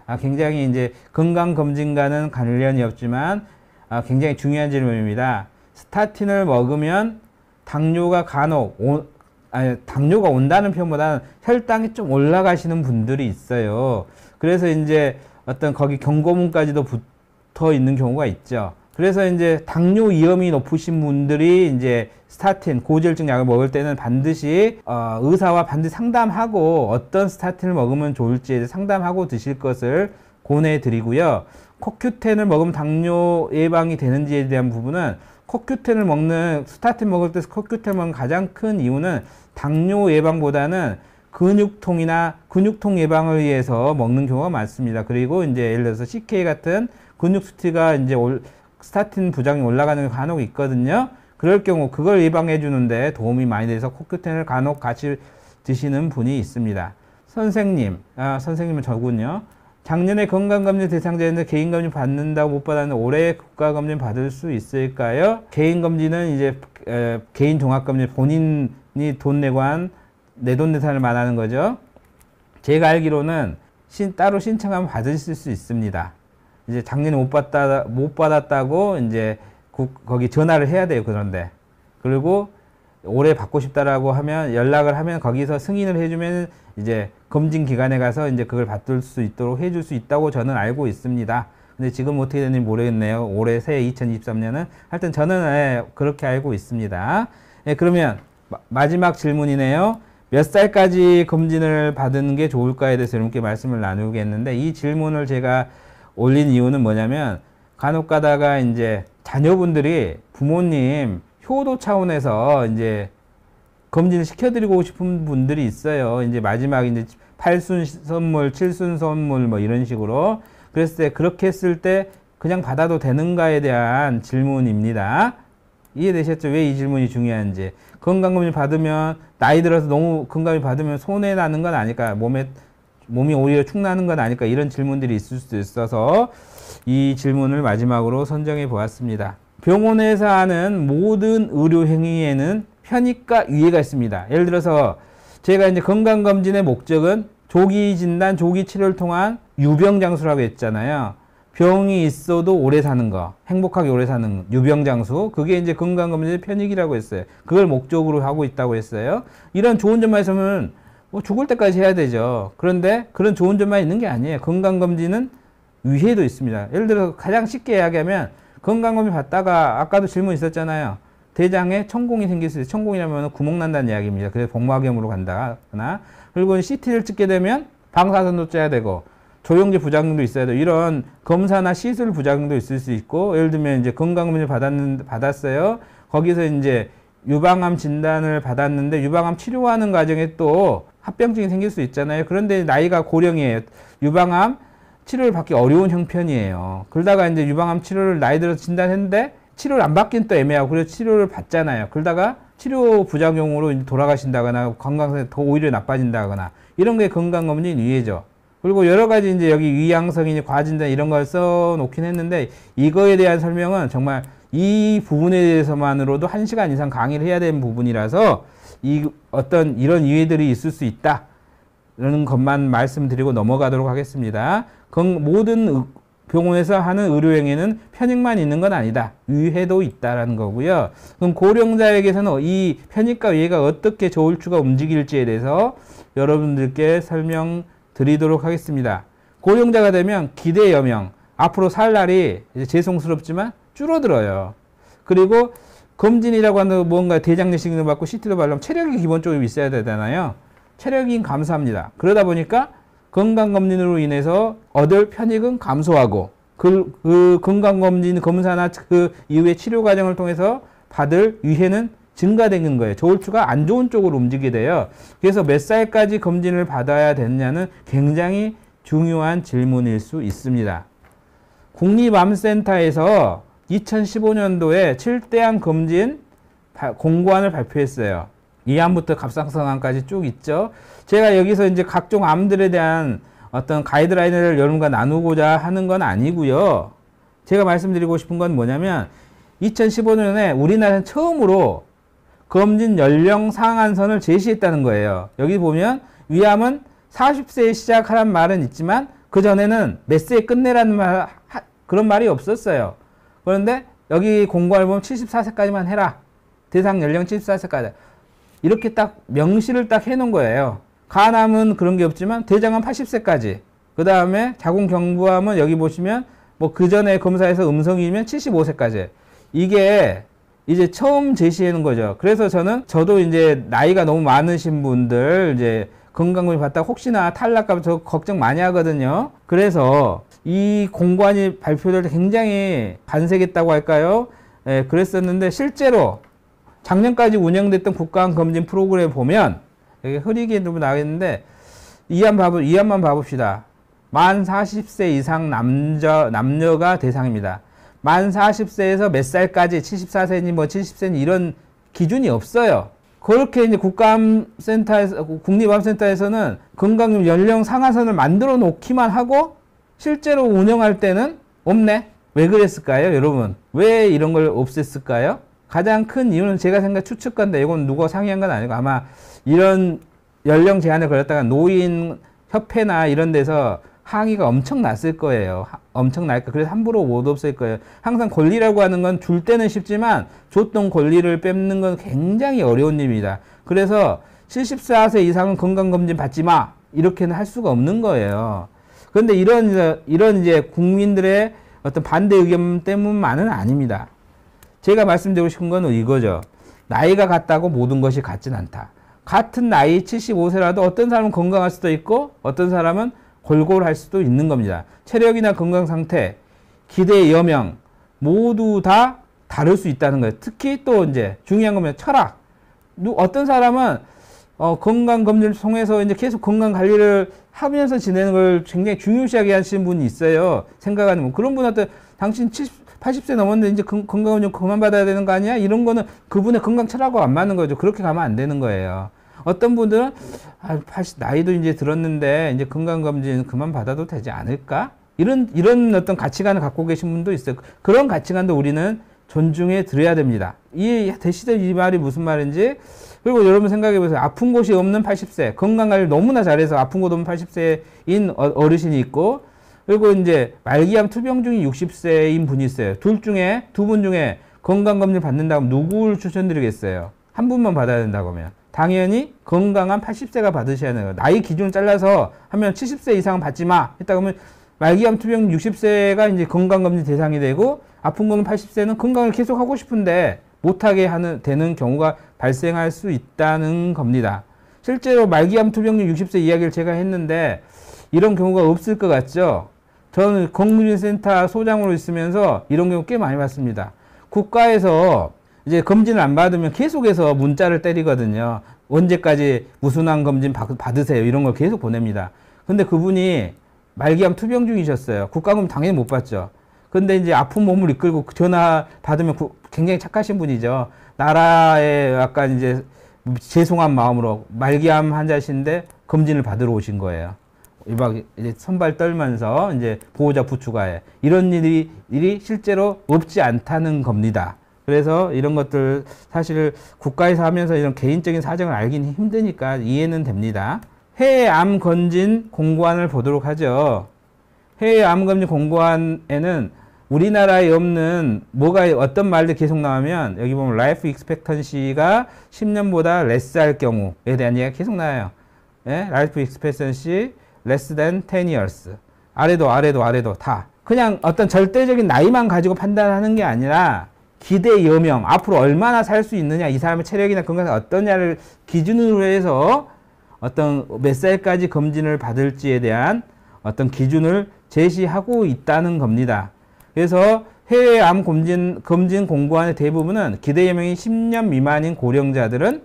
아, 굉장히 이제 건강검진과는 관련이 없지만 아, 굉장히 중요한 질문입니다. 스타틴을 먹으면 당뇨가 간혹 오, 아니, 당뇨가 온다는 표현보다는 혈당이 좀 올라가시는 분들이 있어요. 그래서 이제 어떤 거기 경고문까지도 붙어 있는 경우가 있죠. 그래서 이제 당뇨 위험이 높으신 분들이 이제 스타틴 고지혈증 약을 먹을 때는 반드시 어, 의사와 반드시 상담하고 어떤 스타틴을 먹으면 좋을지 상담하고 드실 것을 권해드리고요. 코큐텐을 먹으면 당뇨 예방이 되는지에 대한 부분은 코큐텐을 먹는 스타틴 먹을 때 코큐텐 먹는 가장 큰 이유는 당뇨 예방보다는 근육통이나 근육통 예방을 위해서 먹는 경우가 많습니다. 그리고 이제 예를 들어서 CK 같은 근육 수치가 이제 올 스타틴 부작용이 올라가는 게 간혹 있거든요. 그럴 경우 그걸 예방해 주는데 도움이 많이 돼서 코큐텐을 간혹 같이 드시는 분이 있습니다. 선생님, 아, 선생님은 저군요. 작년에 건강검진 대상자인데 개인검진 받는다고 못 받았는데 올해 국가검진 받을 수 있을까요? 개인검진은 이제 에, 개인 종합검진 본인이 돈 내고 한 내돈 내산을 말하는 거죠. 제가 알기로는 신, 따로 신청하면 받으실 수 있습니다. 이제 작년에 못 받다 못 받았다고 이제 국, 거기 전화를 해야 돼요. 그런데 그리고 올해 받고 싶다라고 하면 연락을 하면 거기서 승인을 해주면 이제 검진 기관에 가서 이제 그걸 받을 수 있도록 해줄 수 있다고 저는 알고 있습니다. 근데 지금 어떻게 되는지 모르겠네요. 올해 새해 2023년은 하여튼 저는 예, 그렇게 알고 있습니다. 예, 그러면 마지막 질문이네요. 몇 살까지 검진을 받은 게 좋을까에 대해서 여러분께 말씀을 나누겠는데 이 질문을 제가 올린 이유는 뭐냐면 간혹 가다가 이제 자녀분들이 부모님 효도 차원에서 이제 검진을 시켜드리고 싶은 분들이 있어요. 이제 마지막 이제 8순 선물, 7순 선물 뭐 이런 식으로. 그랬을 때 그렇게 했을 때 그냥 받아도 되는가에 대한 질문입니다. 이해되셨죠? 왜 이 질문이 중요한지. 건강검진 받으면 나이 들어서 너무 건강이 받으면 손해 나는 건 아닐까. 몸에 몸이 오히려 축나는 건 아닐까 이런 질문들이 있을 수도 있어서 이 질문을 마지막으로 선정해 보았습니다. 병원에서 하는 모든 의료 행위에는 편익과 위해가 있습니다. 예를 들어서 제가 이제 건강검진의 목적은 조기 진단, 조기 치료를 통한 유병 장수라고 했잖아요. 병이 있어도 오래 사는 거, 행복하게 오래 사는 유병 장수, 그게 이제 건강검진의 편익이라고 했어요. 그걸 목적으로 하고 있다고 했어요. 이런 좋은 점만 있으면 뭐 죽을 때까지 해야 되죠. 그런데 그런 좋은 점만 있는 게 아니에요. 건강검진은 위해도 있습니다. 예를 들어 가장 쉽게 이야기하면 건강검진 받다가 아까도 질문 있었잖아요. 대장에 천공이 생길 수 있어요. 천공이라면 구멍 난다는 이야기입니다. 그래서 복막염으로 간다거나 그리고 CT를 찍게 되면 방사선도 쪄야 되고 조영제 부작용도 있어야 돼요. 이런 검사나 시술 부작용도 있을 수 있고 예를 들면 이제 건강검진을 받았는 받았어요. 거기서 이제 유방암 진단을 받았는데 유방암 치료하는 과정에 또 합병증이 생길 수 있잖아요. 그런데 나이가 고령이에요. 유방암 치료를 받기 어려운 형편이에요. 그러다가 이제 유방암 치료를 나이 들어 서 진단했는데 치료를 안 받긴 또 애매하고 그래서 치료를 받잖아요. 그러다가 치료 부작용으로 돌아가신다거나 건강상에 더 오히려 나빠진다거나 이런 게 건강검진 위해죠. 그리고 여러 가지 이제 여기 위양성이니 과진단 이런 걸 써놓긴 했는데 이거에 대한 설명은 정말 이 부분에 대해서만으로도 1시간 이상 강의를 해야 되는 부분이라서 이 어떤 이런 이해들이 있을 수 있다. 라는 것만 말씀드리고 넘어가도록 하겠습니다. 모든 병원에서 하는 의료행위는 편익만 있는 건 아니다. 위해도 있다라는 거고요. 그럼 고령자에게서는 이 편익과 위해가 어떻게 저울추가 움직일지에 대해서 여러분들께 설명드리도록 하겠습니다. 고령자가 되면 기대 여명, 앞으로 살 날이 죄송스럽지만 줄어들어요. 그리고 검진이라고 하는 뭔가 대장내시경을 받고 CT도 발라면 체력이 기본적으로 있어야 되잖아요. 체력이 감소합니다. 그러다 보니까 건강검진으로 인해서 얻을 편익은 감소하고 그, 그 건강검진 검사나 그이후에 치료 과정을 통해서 받을 위해는 증가되는 거예요. 좋을 추가 안 좋은 쪽으로 움직이게 돼요. 그래서 몇 살까지 검진을 받아야 되느냐는 굉장히 중요한 질문일 수 있습니다. 국립암센터에서 2015년도에 7대항 검진 공고안을 발표했어요. 이안부터 갑상선암까지 쭉 있죠. 제가 여기서 이제 각종 암들에 대한 어떤 가이드라인을 여러분과 나누고자 하는 건 아니고요. 제가 말씀드리고 싶은 건 뭐냐면 2015년에 우리나라는 처음으로 검진 연령 상한선을 제시했다는 거예요. 여기 보면 위암은 40세에 시작하란 말은 있지만 그 전에는 몇 세에 끝내라는 말 그런 말이 없었어요. 그런데 여기 공고할 보 74세까지만 해라. 대상 연령 74세까지. 이렇게 딱 명시를 딱 해놓은 거예요. 가남은 그런 게 없지만 대장은 80세까지. 그 다음에 자궁경부암은 여기 보시면 뭐 그 전에 검사에서 음성이면 75세까지. 이게 이제 처음 제시하는 거죠. 그래서 저는 저도 이제 나이가 너무 많으신 분들 이제 건강검진 받다 혹시나 탈락하면서 걱정 많이 하거든요. 그래서 이 공관이 발표될 굉장히 반색했다고 할까요? 예, 그랬었는데 실제로 작년까지 운영됐던 국가안 검진 프로그램 보면 여기 흐리게 나겠는데 이한 봐보 이한만 봐봅시다. 만 40세 이상 남자 남녀가 대상입니다. 만 40세에서 몇 살까지 74세니 뭐 70세니 이런 기준이 없어요. 그렇게 이제 국감센터에서 국립암센터에서는 건강 연령 상하선을 만들어 놓기만 하고 실제로 운영할 때는 없네. 왜 그랬을까요, 여러분? 왜 이런 걸 없앴을까요? 가장 큰 이유는 제가 생각 추측건데 이건 누가 상의한 건 아니고 아마 이런 연령 제한을 걸었다가 노인 협회나 이런 데서 항의가 엄청 났을 거예요. 엄청 날까. 그래서 함부로 못없앨 거예요. 항상 권리라고 하는 건 줄 때는 쉽지만 줬던 권리를 뺏는 건 굉장히 어려운 일입니다. 그래서 74세 이상은 건강검진 받지 마. 이렇게는 할 수가 없는 거예요. 그런데 이런 이런 이제 국민들의 어떤 반대 의견 때문만은 아닙니다. 제가 말씀드리고 싶은 건 이거죠. 나이가 같다고 모든 것이 같진 않다. 같은 나이 75세라도 어떤 사람은 건강할 수도 있고 어떤 사람은 골고할 수도 있는 겁니다. 체력이나 건강 상태, 기대 여명 모두 다 다를 수 있다는 거예요. 특히 또 이제 중요한 거면 철학. 어떤 사람은 어, 건강검진을 통해서 이제 계속 건강관리를 하면서 지내는 걸 굉장히 중요시하게 하시는 분이 있어요. 생각하는 분. 그런 분한테 당신 70, 80세 넘었는데 이제 건강검진 그만 받아야 되는 거 아니야? 이런 거는 그분의 건강 철학과 안 맞는 거죠. 그렇게 가면 안 되는 거예요. 어떤 분들은 아, 80, 나이도 이제 들었는데 이제 건강검진 그만 받아도 되지 않을까? 이런 이런 어떤 가치관을 갖고 계신 분도 있어요. 그런 가치관도 우리는 존중해 드려야 됩니다. 이 대시대 이 말이 무슨 말인지 그리고 여러분 생각해 보세요. 아픈 곳이 없는 80세, 건강관리 너무나 잘해서 아픈 곳 없는 80세인 어, 어르신이 있고, 그리고 이제 말기암 투병 중인 60세인 분이 있어요. 둘 중에, 두 분 중에 건강검진 받는다고 면 누구를 추천드리겠어요? 한 분만 받아야 된다고 하면. 당연히 건강한 80세가 받으셔야 하는 거예요. 나이 기준을 잘라서 하면 70세 이상은 받지 마. 했다 그러면 말기암 투병 60세가 이제 건강검진 대상이 되고 아픈 거는 80세는 건강을 계속 하고 싶은데 못하게 하는, 되는 경우가 발생할 수 있다는 겁니다. 실제로 말기암 투병률 60세 이야기를 제가 했는데 이런 경우가 없을 것 같죠? 저는 건무진센터 소장으로 있으면서 이런 경우 꽤 많이 봤습니다. 국가에서 이제 검진을 안 받으면 계속해서 문자를 때리거든요. 언제까지 무순환 검진 받으세요. 이런 걸 계속 보냅니다. 근데 그분이 말기암 투병 중이셨어요. 국가금 당연히 못 받죠. 근데 이제 아픈 몸을 이끌고 전화 받으면 굉장히 착하신 분이죠. 나라에 약간 이제 죄송한 마음으로 말기암 환자신데 검진을 받으러 오신 거예요. 이박 이제 선발 떨면서 이제 보호자 부추가에 이런 일이 일이 실제로 없지 않다는 겁니다. 그래서 이런 것들 사실 국가에서 하면서 이런 개인적인 사정을 알기는 힘드니까 이해는 됩니다. 해암 건진 공관을 보도록 하죠. 해외 암흑금지 공고안에는 우리나라에 없는 뭐가 어떤 말도 계속 나오면 여기 보면 라이프 익스펙턴시가 10년보다 레스할 경우에 대한 얘기가 계속 나와요. 라이프 익스펙턴시 l e s 10 years 아래도 아래도 아래도 다 그냥 어떤 절대적인 나이만 가지고 판단하는 게 아니라 기대 여명 앞으로 얼마나 살 수 있느냐 이 사람의 체력이나 건강이 어떠냐를 기준으로 해서 어떤 몇 살까지 검진을 받을지에 대한 어떤 기준을 제시하고 있다는 겁니다. 그래서 해외 암 검진, 검진 공고안의 대부분은 기대 연명이 10년 미만인 고령자들은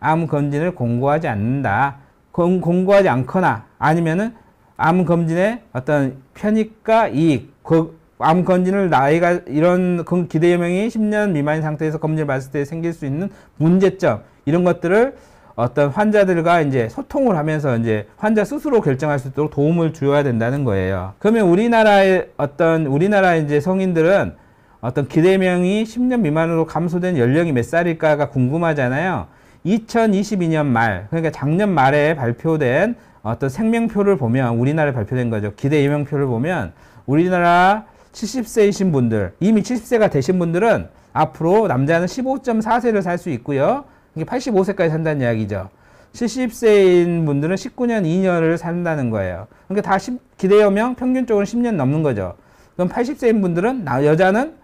암 검진을 공고하지 않는다. 공, 공고하지 않거나 아니면은 암 검진의 어떤 편익과 이익, 그, 암 검진을 나이가 이런 그 기대 연명이 10년 미만인 상태에서 검진을 받을 때 생길 수 있는 문제점 이런 것들을 어떤 환자들과 이제 소통을 하면서 이제 환자 스스로 결정할 수 있도록 도움을 주어야 된다는 거예요. 그러면 우리나라의 어떤 우리나라 이제 성인들은 어떤 기대명이 10년 미만으로 감소된 연령이 몇 살일까가 궁금하잖아요. 2022년 말, 그러니까 작년 말에 발표된 어떤 생명표를 보면 우리나라에 발표된 거죠. 기대 예명표를 보면 우리나라 70세이신 분들, 이미 70세가 되신 분들은 앞으로 남자는 15.4세를 살 수 있고요. 이게 85세까지 산다는 이야기죠. 70세인 분들은 19년 2년을 산다는 거예요. 그러니까 다 10, 기대여명 평균적으로 10년 넘는 거죠. 그럼 80세인 분들은 나, 여자는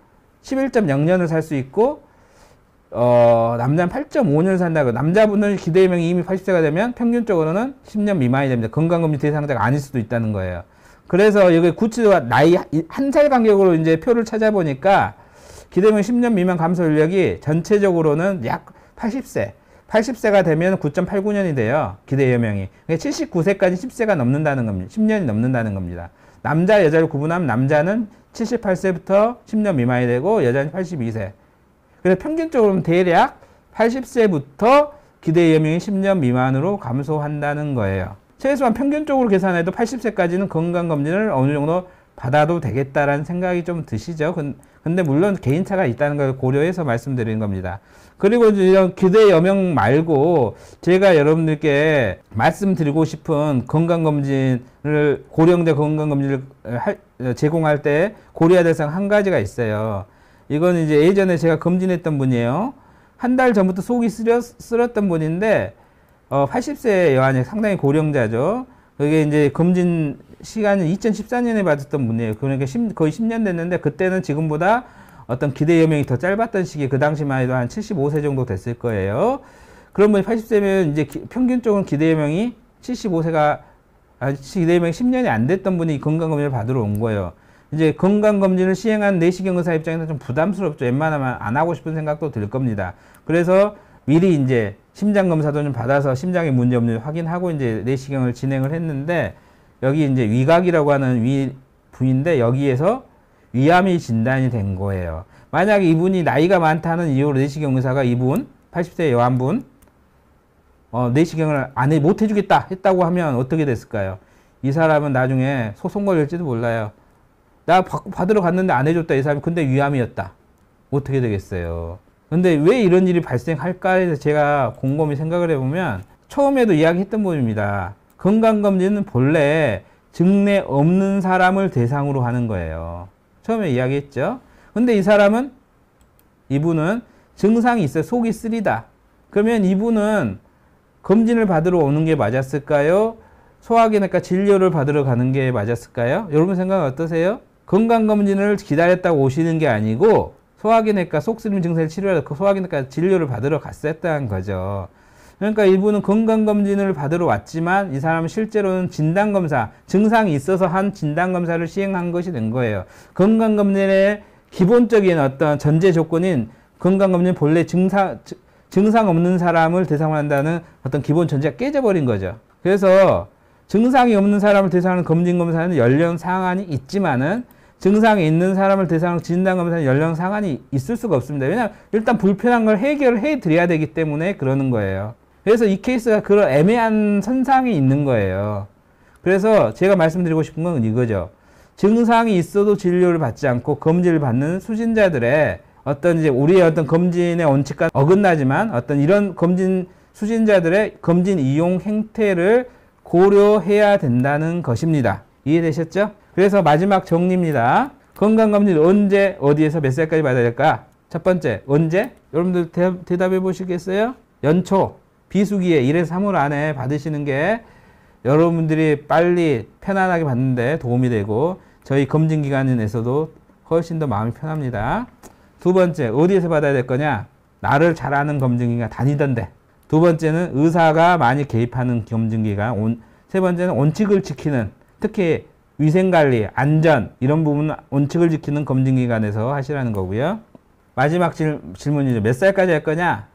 11.0년을 살 수 있고 어, 남자는 8.5년 을 산다고 남자분은 기대명이 이미 80세가 되면 평균적으로는 10년 미만이 됩니다. 건강검진 대상자가 아닐 수도 있다는 거예요. 그래서 여기 구치와 나이 한 살 간격으로 이제 표를 찾아보니까 기대명 10년 미만 감소 인력이 전체적으로는 약 80세. 80세가 되면 9.89년이 돼요. 기대 여명이. 79세까지 그러니까 10세가 넘는다는 겁니다. 10년이 넘는다는 겁니다. 남자, 여자를 구분하면 남자는 78세부터 10년 미만이 되고 여자는 82세. 그래서 평균적으로 대략 80세부터 기대 여명이 10년 미만으로 감소한다는 거예요. 최소한 평균적으로 계산해도 80세까지는 건강검진을 어느 정도 받아도 되겠다라는 생각이 좀 드시죠. 근데 물론 개인차가 있다는 걸 고려해서 말씀드리는 겁니다. 그리고 이런 제이 기대 여명 말고 제가 여러분들께 말씀드리고 싶은 건강검진을 고령대 건강검진을 제공할 때 고려해야 될 사항 한 가지가 있어요. 이건 이제 예전에 제가 검진했던 분이에요. 한 달 전부터 속이 쓰렸, 쓰렸던 분인데 어, 80세 여한이 상당히 고령자죠. 그게 이제 검진 시간이 2014년에 받았던 분이에요. 그러니까 10, 거의 10년 됐는데 그때는 지금보다 어떤 기대 여명이 더 짧았던 시기 그 당시만 해도 한 75세 정도 됐을 거예요. 그러면 80세면 이제 기, 평균적으로 기대 여명이 75세가 아, 기대 여명이 10년이 안 됐던 분이 건강검진을 받으러 온 거예요. 이제 건강검진을 시행한 내시경 의사 입장에서 좀 부담스럽죠. 웬만하면 안 하고 싶은 생각도 들 겁니다. 그래서 미리 이제 심장 검사도 좀 받아서 심장에 문제 없는지 확인하고 이제 내시경을 진행을 했는데 여기 이제 위각이라고 하는 위부인데 여기에서 위암이 진단이 된 거예요. 만약 이분이 나이가 많다는 이유로 내시경 의사가 이분 80세 여한분 어, 내시경을 안 해 못 해주겠다 했다고 하면 어떻게 됐을까요? 이 사람은 나중에 소송 걸릴지도 몰라요. 나 받으러 갔는데 안 해줬다 이 사람이 근데 위암이었다. 어떻게 되겠어요? 근데 왜 이런 일이 발생할까 해서 제가 곰곰이 생각을 해보면 처음에도 이야기했던 부분입니다. 건강검진은 본래 증례 없는 사람을 대상으로 하는 거예요. 처음에 이야기했죠. 근데 이 사람은 이분은 증상이 있어요. 속이 쓰리다. 그러면 이분은 검진을 받으러 오는 게 맞았을까요? 소화기내과 진료를 받으러 가는 게 맞았을까요? 여러분 생각 어떠세요? 건강검진을 기다렸다고 오시는 게 아니고 소화기내과 속쓰림 증세를 치료하러 그 소화기내과 진료를 받으러 갔었다는 거죠. 그러니까 일부는 건강검진을 받으러 왔지만 이 사람은 실제로는 진단검사, 증상이 있어서 한 진단검사를 시행한 것이 된 거예요. 건강검진의 기본적인 어떤 전제 조건인 건강검진 본래 증상, 증상 없는 사람을 대상으로 한다는 어떤 기본 전제가 깨져버린 거죠. 그래서 증상이 없는 사람을 대상으로 검진 검사는 연령 상한이 있지만은 증상이 있는 사람을 대상으로 진단 검사는 연령 상한이 있을 수가 없습니다. 왜냐하면 일단 불편한 걸 해결해 드려야 되기 때문에 그러는 거예요. 그래서 이 케이스가 그런 애매한 선상이 있는 거예요. 그래서 제가 말씀드리고 싶은 건 이거죠. 증상이 있어도 진료를 받지 않고 검진을 받는 수진자들의 어떤 이제 우리의 어떤 검진의 원칙과 어긋나지만 어떤 이런 검진 수진자들의 검진 이용 행태를 고려해야 된다는 것입니다. 이해되셨죠? 그래서 마지막 정리입니다. 건강검진 언제 어디에서 몇 살까지 받아야 될까? 첫 번째 언제? 여러분들 대, 대답해 보시겠어요? 연초 비수기에 1에서 3월 안에 받으시는 게 여러분들이 빨리 편안하게 받는데 도움이 되고 저희 검증 기관에서도 훨씬 더 마음이 편합니다. 두 번째 어디에서 받아야 될 거냐? 나를 잘 아는 검증기관 다니던데. 두 번째는 의사가 많이 개입하는 검증기관. 세 번째는 원칙을 지키는 특히 위생관리, 안전 이런 부분 원칙을 지키는 검증기관에서 하시라는 거고요. 마지막 질, 문이죠몇 살까지 할 거냐?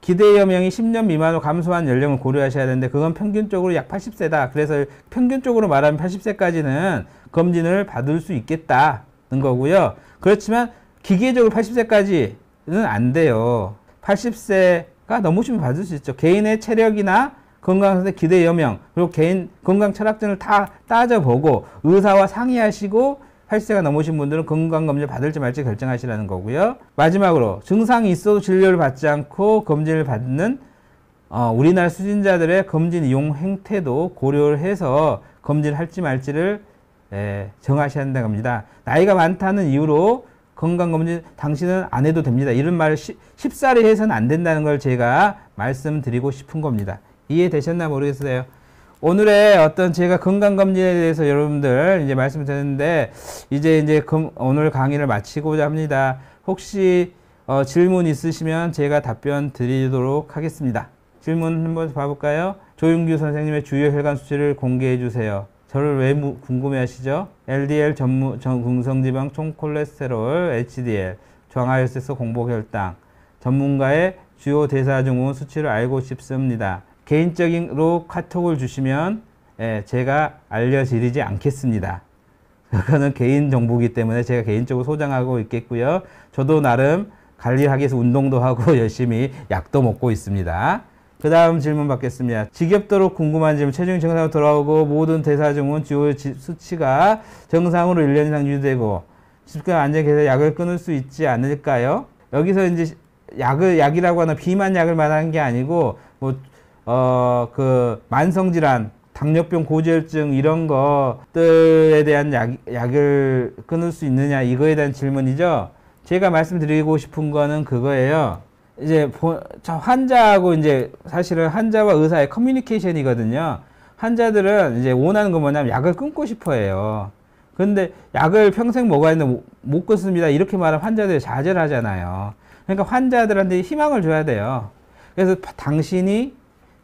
기대여명이 10년 미만으로 감소한 연령을 고려하셔야 되는데 그건 평균적으로 약 80세다. 그래서 평균적으로 말하면 80세까지는 검진을 받을 수 있겠다는 거고요. 그렇지만 기계적으로 80세까지는 안 돼요. 80세가 넘으시면 받을 수 있죠. 개인의 체력이나 건강상태 기대여명 그리고 개인 건강 철학증을 다 따져보고 의사와 상의하시고 80세가 넘으신 분들은 건강검진 받을지 말지 결정하시라는 거고요. 마지막으로 증상이 있어도 진료를 받지 않고 검진을 받는 어, 우리나라 수진자들의 검진 이용 행태도 고려를 해서 검진을 할지 말지를 예, 정하셔야 한다는 겁니다. 나이가 많다는 이유로 건강검진 당신은 안 해도 됩니다. 이런 말을 시, 쉽사리 해서는 안 된다는 걸 제가 말씀드리고 싶은 겁니다. 이해되셨나 모르겠어요. 오늘의 어떤 제가 건강검진에 대해서 여러분들 이제 말씀드렸는데 을 이제 이제 금, 오늘 강의를 마치고자 합니다. 혹시 어, 질문 있으시면 제가 답변 드리도록 하겠습니다. 질문 한번 봐볼까요? 조윤규 선생님의 주요 혈관 수치를 공개해 주세요. 저를 왜 궁금해하시죠? LDL 전무, 전, 궁성지방 총콜레스테롤, HDL, 정화혈색소 공복혈당 전문가의 주요 대사증후 수치를 알고 싶습니다. 개인적으로 카톡을 주시면 예, 제가 알려드리지 않겠습니다. 그거는 개인 정보기 때문에 제가 개인적으로 소장하고 있겠고요. 저도 나름 관리하기 위해서 운동도 하고 *laughs* 열심히 약도 먹고 있습니다. 그 다음 질문 받겠습니다. 지겹도록 궁금한 질문. 체중증상으로 돌아오고 모든 대사증후군 주요 수치가 정상으로 1년 이상 유지되고 10개월 안정해서 약을 끊을 수 있지 않을까요? 여기서 이제 약을 약이라고 하는 비만 약을 말하는 게 아니고 뭐 어, 그 만성질환, 당뇨병, 고지혈증 이런 것들에 대한 약, 약을 끊을 수 있느냐 이거에 대한 질문이죠. 제가 말씀드리고 싶은 거는 그거예요. 이제 저 환자하고 이제 사실은 환자와 의사의 커뮤니케이션이거든요. 환자들은 이제 원하는 건 뭐냐면 약을 끊고 싶어 해요. 근데 약을 평생 먹어야 했는데 못 끊습니다. 이렇게 말하면 환자들이 좌절 하잖아요. 그러니까 환자들한테 희망을 줘야 돼요. 그래서 당신이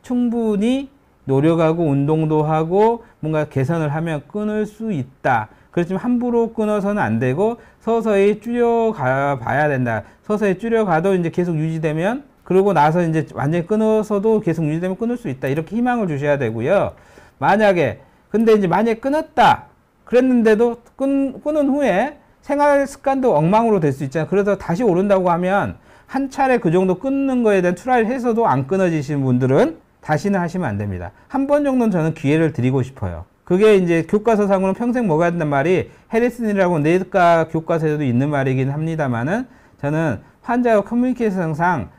충분히 노력하고 운동도 하고 뭔가 개선을 하면 끊을 수 있다. 그렇지만 함부로 끊어서는 안 되고 서서히 줄여가 봐야 된다. 서서히 줄여가도 이제 계속 유지되면 그러고 나서 이제 완전히 끊어서도 계속 유지되면 끊을 수 있다. 이렇게 희망을 주셔야 되고요. 만약에 근데 이제 만약에 끊었다. 그랬는데도 끊, 끊은 후에 생활 습관도 엉망으로 될 수 있잖아요. 그래서 다시 오른다고 하면 한 차례 그 정도 끊는 거에 대한 트라이를 해서도 안끊어지신 분들은 다시는 하시면 안 됩니다. 한 번 정도는 저는 기회를 드리고 싶어요. 그게 이제 교과서상으로 평생 먹어야 된단 말이 헤리슨이라고 내과 교과서에도 있는 말이긴 합니다만은 저는 환자와 커뮤니케이션상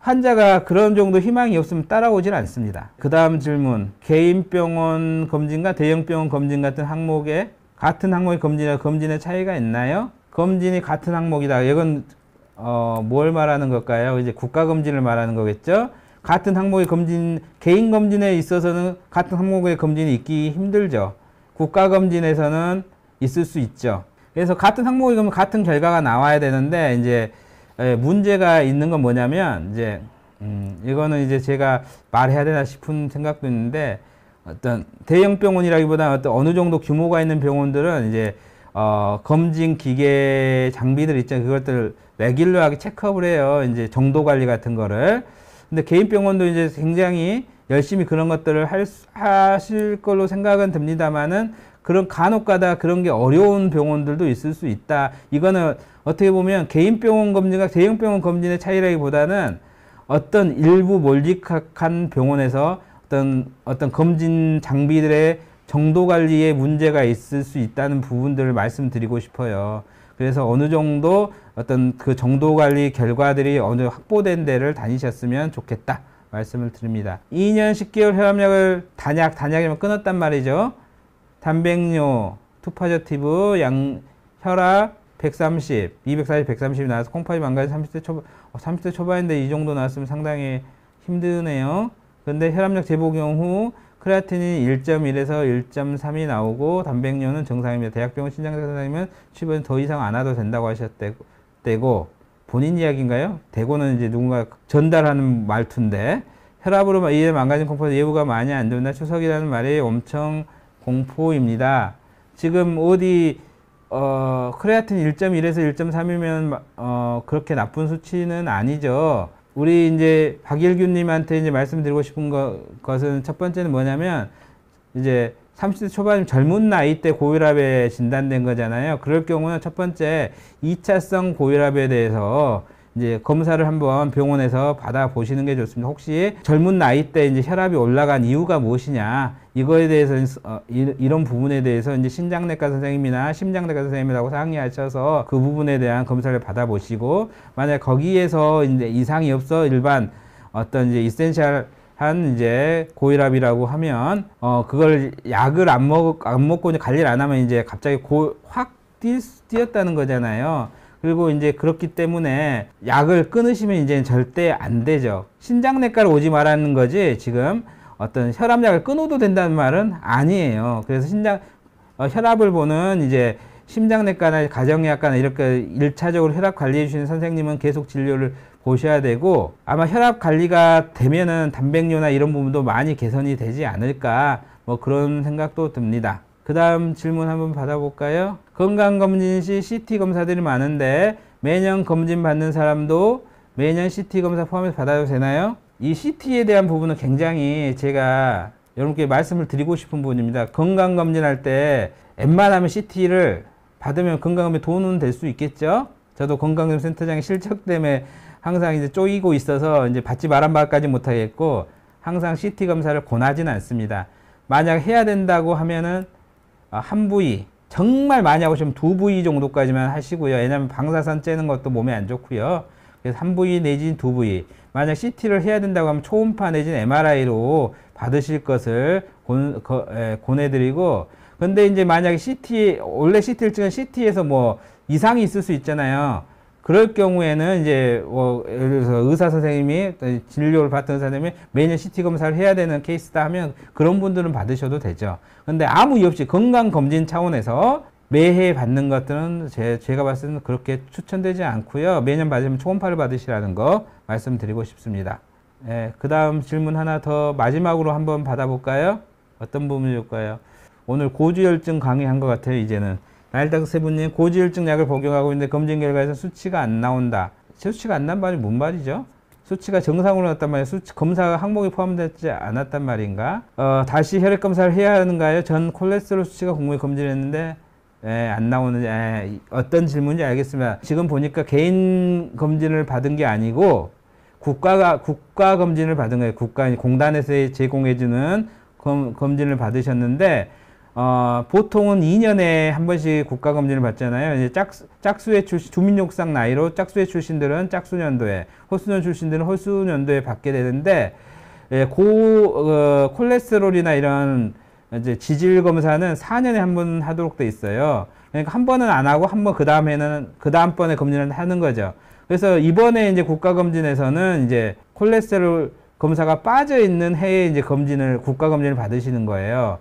환자가 그런 정도 희망이 없으면 따라오질 않습니다. 그 다음 질문. 개인병원 검진과 대형병원 검진 같은 항목에 같은 항목의 검진이나 검진의 차이가 있나요? 검진이 같은 항목이다. 이건 어, 뭘 말하는 걸까요? 이제 국가 검진을 말하는 거겠죠? 같은 항목의 검진, 개인 검진에 있어서는 같은 항목의 검진이 있기 힘들죠. 국가 검진에서는 있을 수 있죠. 그래서 같은 항목이면 그러 같은 결과가 나와야 되는데 이제 문제가 있는 건 뭐냐면 이제 음 이거는 이제 제가 말해야 되나 싶은 생각도 있는데 어떤 대형 병원이라기보다 어떤 어느 정도 규모가 있는 병원들은 이제 어 검진 기계 장비들 있죠 그것들 레귤러하게 체크업을 해요 이제 정도 관리 같은 거를 근데 개인 병원도 이제 굉장히 열심히 그런 것들을 할, 하실 걸로 생각은 듭니다만은 그런 간혹가다 그런 게 어려운 병원들도 있을 수 있다. 이거는 어떻게 보면 개인 병원 검진과 대형 병원 검진의 차이라기보다는 어떤 일부 몰직한 병원에서 어떤 어떤 검진 장비들의 정도 관리에 문제가 있을 수 있다는 부분들을 말씀드리고 싶어요. 그래서 어느 정도 어떤 그 정도 관리 결과들이 어느 확보된 데를 다니셨으면 좋겠다 말씀을 드립니다. 2년 10개월 회합약을 단약, 단약이면 끊었단 말이죠. 단백뇨, 투파저티브, 양, 혈압, 130, 240, 130이 나와서 콩팥이 망가진 30대 초반, 30대 초반인데 이 정도 나왔으면 상당히 힘드네요. 근데 혈압약 제보 경우 크레아틴이 1.1에서 1.3이 나오고 단백뇨는 정상입니다. 대학병원 신장의사 선생님은 출변 더 이상 안 와도 된다고 하셨대고 되고 본인 이야기인가요? 대고는 이제 누군가 전달하는 말투인데 혈압으로 이에 망가진 공포는 예후가 많이 안 된다. 추석이라는 말이 엄청 공포입니다. 지금 어디 어, 크레아틴 1.1에서 1.3이면 어, 그렇게 나쁜 수치는 아니죠. 우리 이제 박일규님한테 이제 말씀드리고 싶은 거, 것은 첫 번째는 뭐냐면 이제 30대 초반 젊은 나이 때 고혈압에 진단된 거잖아요. 그럴 경우는 첫 번째 2차성 고혈압에 대해서 이제 검사를 한번 병원에서 받아 보시는 게 좋습니다. 혹시 젊은 나이 때 이제 혈압이 올라간 이유가 무엇이냐 이거에 대해서 어, 이런 부분에 대해서 이제 신장내과 선생님이나 심장내과 선생님이라고 상의하셔서 그 부분에 대한 검사를 받아 보시고 만약 거기에서 이제 이상이 없어 일반 어떤 이제 이센셜 한 이제 고혈압이라고 하면 어 그걸 약을 안먹안 먹고 이제 관리를 안 하면 이제 갑자기 고확 뛰었다는 거잖아요. 그리고 이제 그렇기 때문에 약을 끊으시면 이제 절대 안 되죠. 신장내과를 오지 말라는 거지 지금 어떤 혈압약을 끊어도 된다는 말은 아니에요. 그래서 신장 어, 혈압을 보는 이제 심장내과나 가정의학과나 이렇게 일차적으로 혈압 관리해 주시는 선생님은 계속 진료를 보셔야 되고 아마 혈압 관리가 되면은 단백뇨나 이런 부분도 많이 개선이 되지 않을까 뭐 그런 생각도 듭니다. 그 다음 질문 한번 받아볼까요? 건강검진 시 CT 검사들이 많은데 매년 검진 받는 사람도 매년 CT 검사 포함해서 받아도 되나요? 이 CT에 대한 부분은 굉장히 제가 여러분께 말씀을 드리고 싶은 부분입니다. 건강검진할 때 웬만하면 CT를 받으면 건강에 도움은 될 수 있겠죠? 저도 건강검진센터장의 실적 때문에 항상 이제 쪼이고 있어서 이제 받지 말한 바까지 못하겠고 항상 CT 검사를 권하지는 않습니다. 만약 해야 된다고 하면은 어, 한 부위 정말 많이 하고 싶으면 두 부위 정도까지만 하시고요. 왜냐하면 방사선 째는 것도 몸에 안 좋고요. 그래서 한 부위 내지두 부위. 만약 CT를 해야 된다고 하면 초음파 내지 MRI로 받으실 것을 권, 거, 에, 권해드리고 근데 이제 만약에 CT 원래 CT를 찍은 CT에서 뭐 이상이 있을 수 있잖아요. 그럴 경우에는 이제 뭐 예를 들어서 의사 선생님이 진료를 받던 선생님이 매년 CT 검사를 해야 되는 케이스다 하면 그런 분들은 받으셔도 되죠. 근데 아무 이유 없이 건강 검진 차원에서 매해 받는 것들은 제, 제가 봤을 때는 그렇게 추천되지 않고요. 매년 받으면 초음파를 받으시라는 거 말씀드리고 싶습니다. 예, 그 다음 질문 하나 더 마지막으로 한번 받아볼까요? 어떤 부분일까요? 오늘 고지혈증 강의한 것 같아요, 이제는. 알닥 세븐님 고지혈증 약을 복용하고 있는데 검진 결과에서 수치가 안 나온다. 수치가 안 난 말이 뭔 말이죠? 수치가 정상으로 났단 말이에요. 수치 검사 항목이 포함되지 않았단 말인가? 어, 다시 혈액 검사를 해야 하는가요? 전 콜레스테롤 수치가 공모에 검진했는데 에, 예, 안 나오는지 에, 예, 어떤 질문인지 알겠습니다. 지금 보니까 개인 검진을 받은 게 아니고 국가가 국가 검진을 받은 거예요. 국가 공단에서 제공해주는 검, 검진을 받으셨는데 어, 보통은 2년에 한 번씩 국가검진을 받잖아요. 이제 짝, 짝수의 출신, 주민록상 나이로 짝수의 출신들은 짝수년도에, 호수년 출신들은 호수년도에 받게 되는데, 예, 고, 어, 콜레스테롤이나 이런 이제 지질 검사는 4년에 한 번 하도록 돼 있어요. 그러니까 한 번은 안 하고 한 번그 다음에는, 그 다음번에 검진을 하는 거죠. 그래서 이번에 이제 국가검진에서는 이제 콜레스테롤 검사가 빠져 있는 해에 이제 검진을, 국가검진을 받으시는 거예요.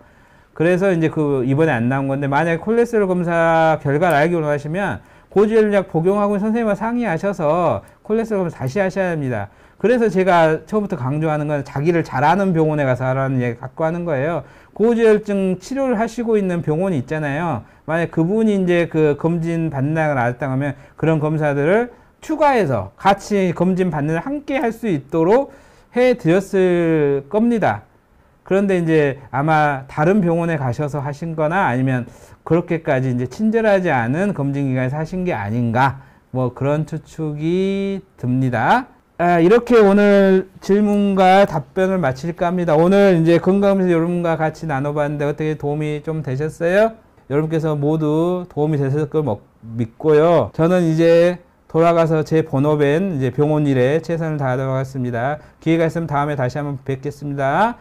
그래서 이제 그 이번에 안 나온 건데 만약에 콜레스테롤 검사 결과를 알기 원하시면 고지혈약 복용하고 선생님과 상의하셔서 콜레스테롤 검사 다시 하셔야 합니다. 그래서 제가 처음부터 강조하는 건 자기를 잘 아는 병원에 가서 하라는 얘기 갖고 하는 거예요. 고지혈증 치료를 하시고 있는 병원이 있잖아요. 만약 그분이 이제 그 검진 반받을 알았다면 그런 검사들을 추가해서 같이 검진 받는 함께 할 수 있도록 해 드렸을 겁니다. 그런데 이제 아마 다른 병원에 가셔서 하신 거나 아니면 그렇게까지 이제 친절하지 않은 검진기관에서 하신 게 아닌가 뭐 그런 추측이 듭니다. 아, 이렇게 오늘 질문과 답변을 마칠까 합니다. 오늘 이제 건강검진 여러분과 같이 나눠봤는데 어떻게 도움이 좀 되셨어요? 여러분께서 모두 도움이 되셨을 걸 믿고요. 저는 이제 돌아가서 제 본업엔 이제 병원 일에 최선을 다하도록 하겠습니다. 기회가 있으면 다음에 다시 한번 뵙겠습니다.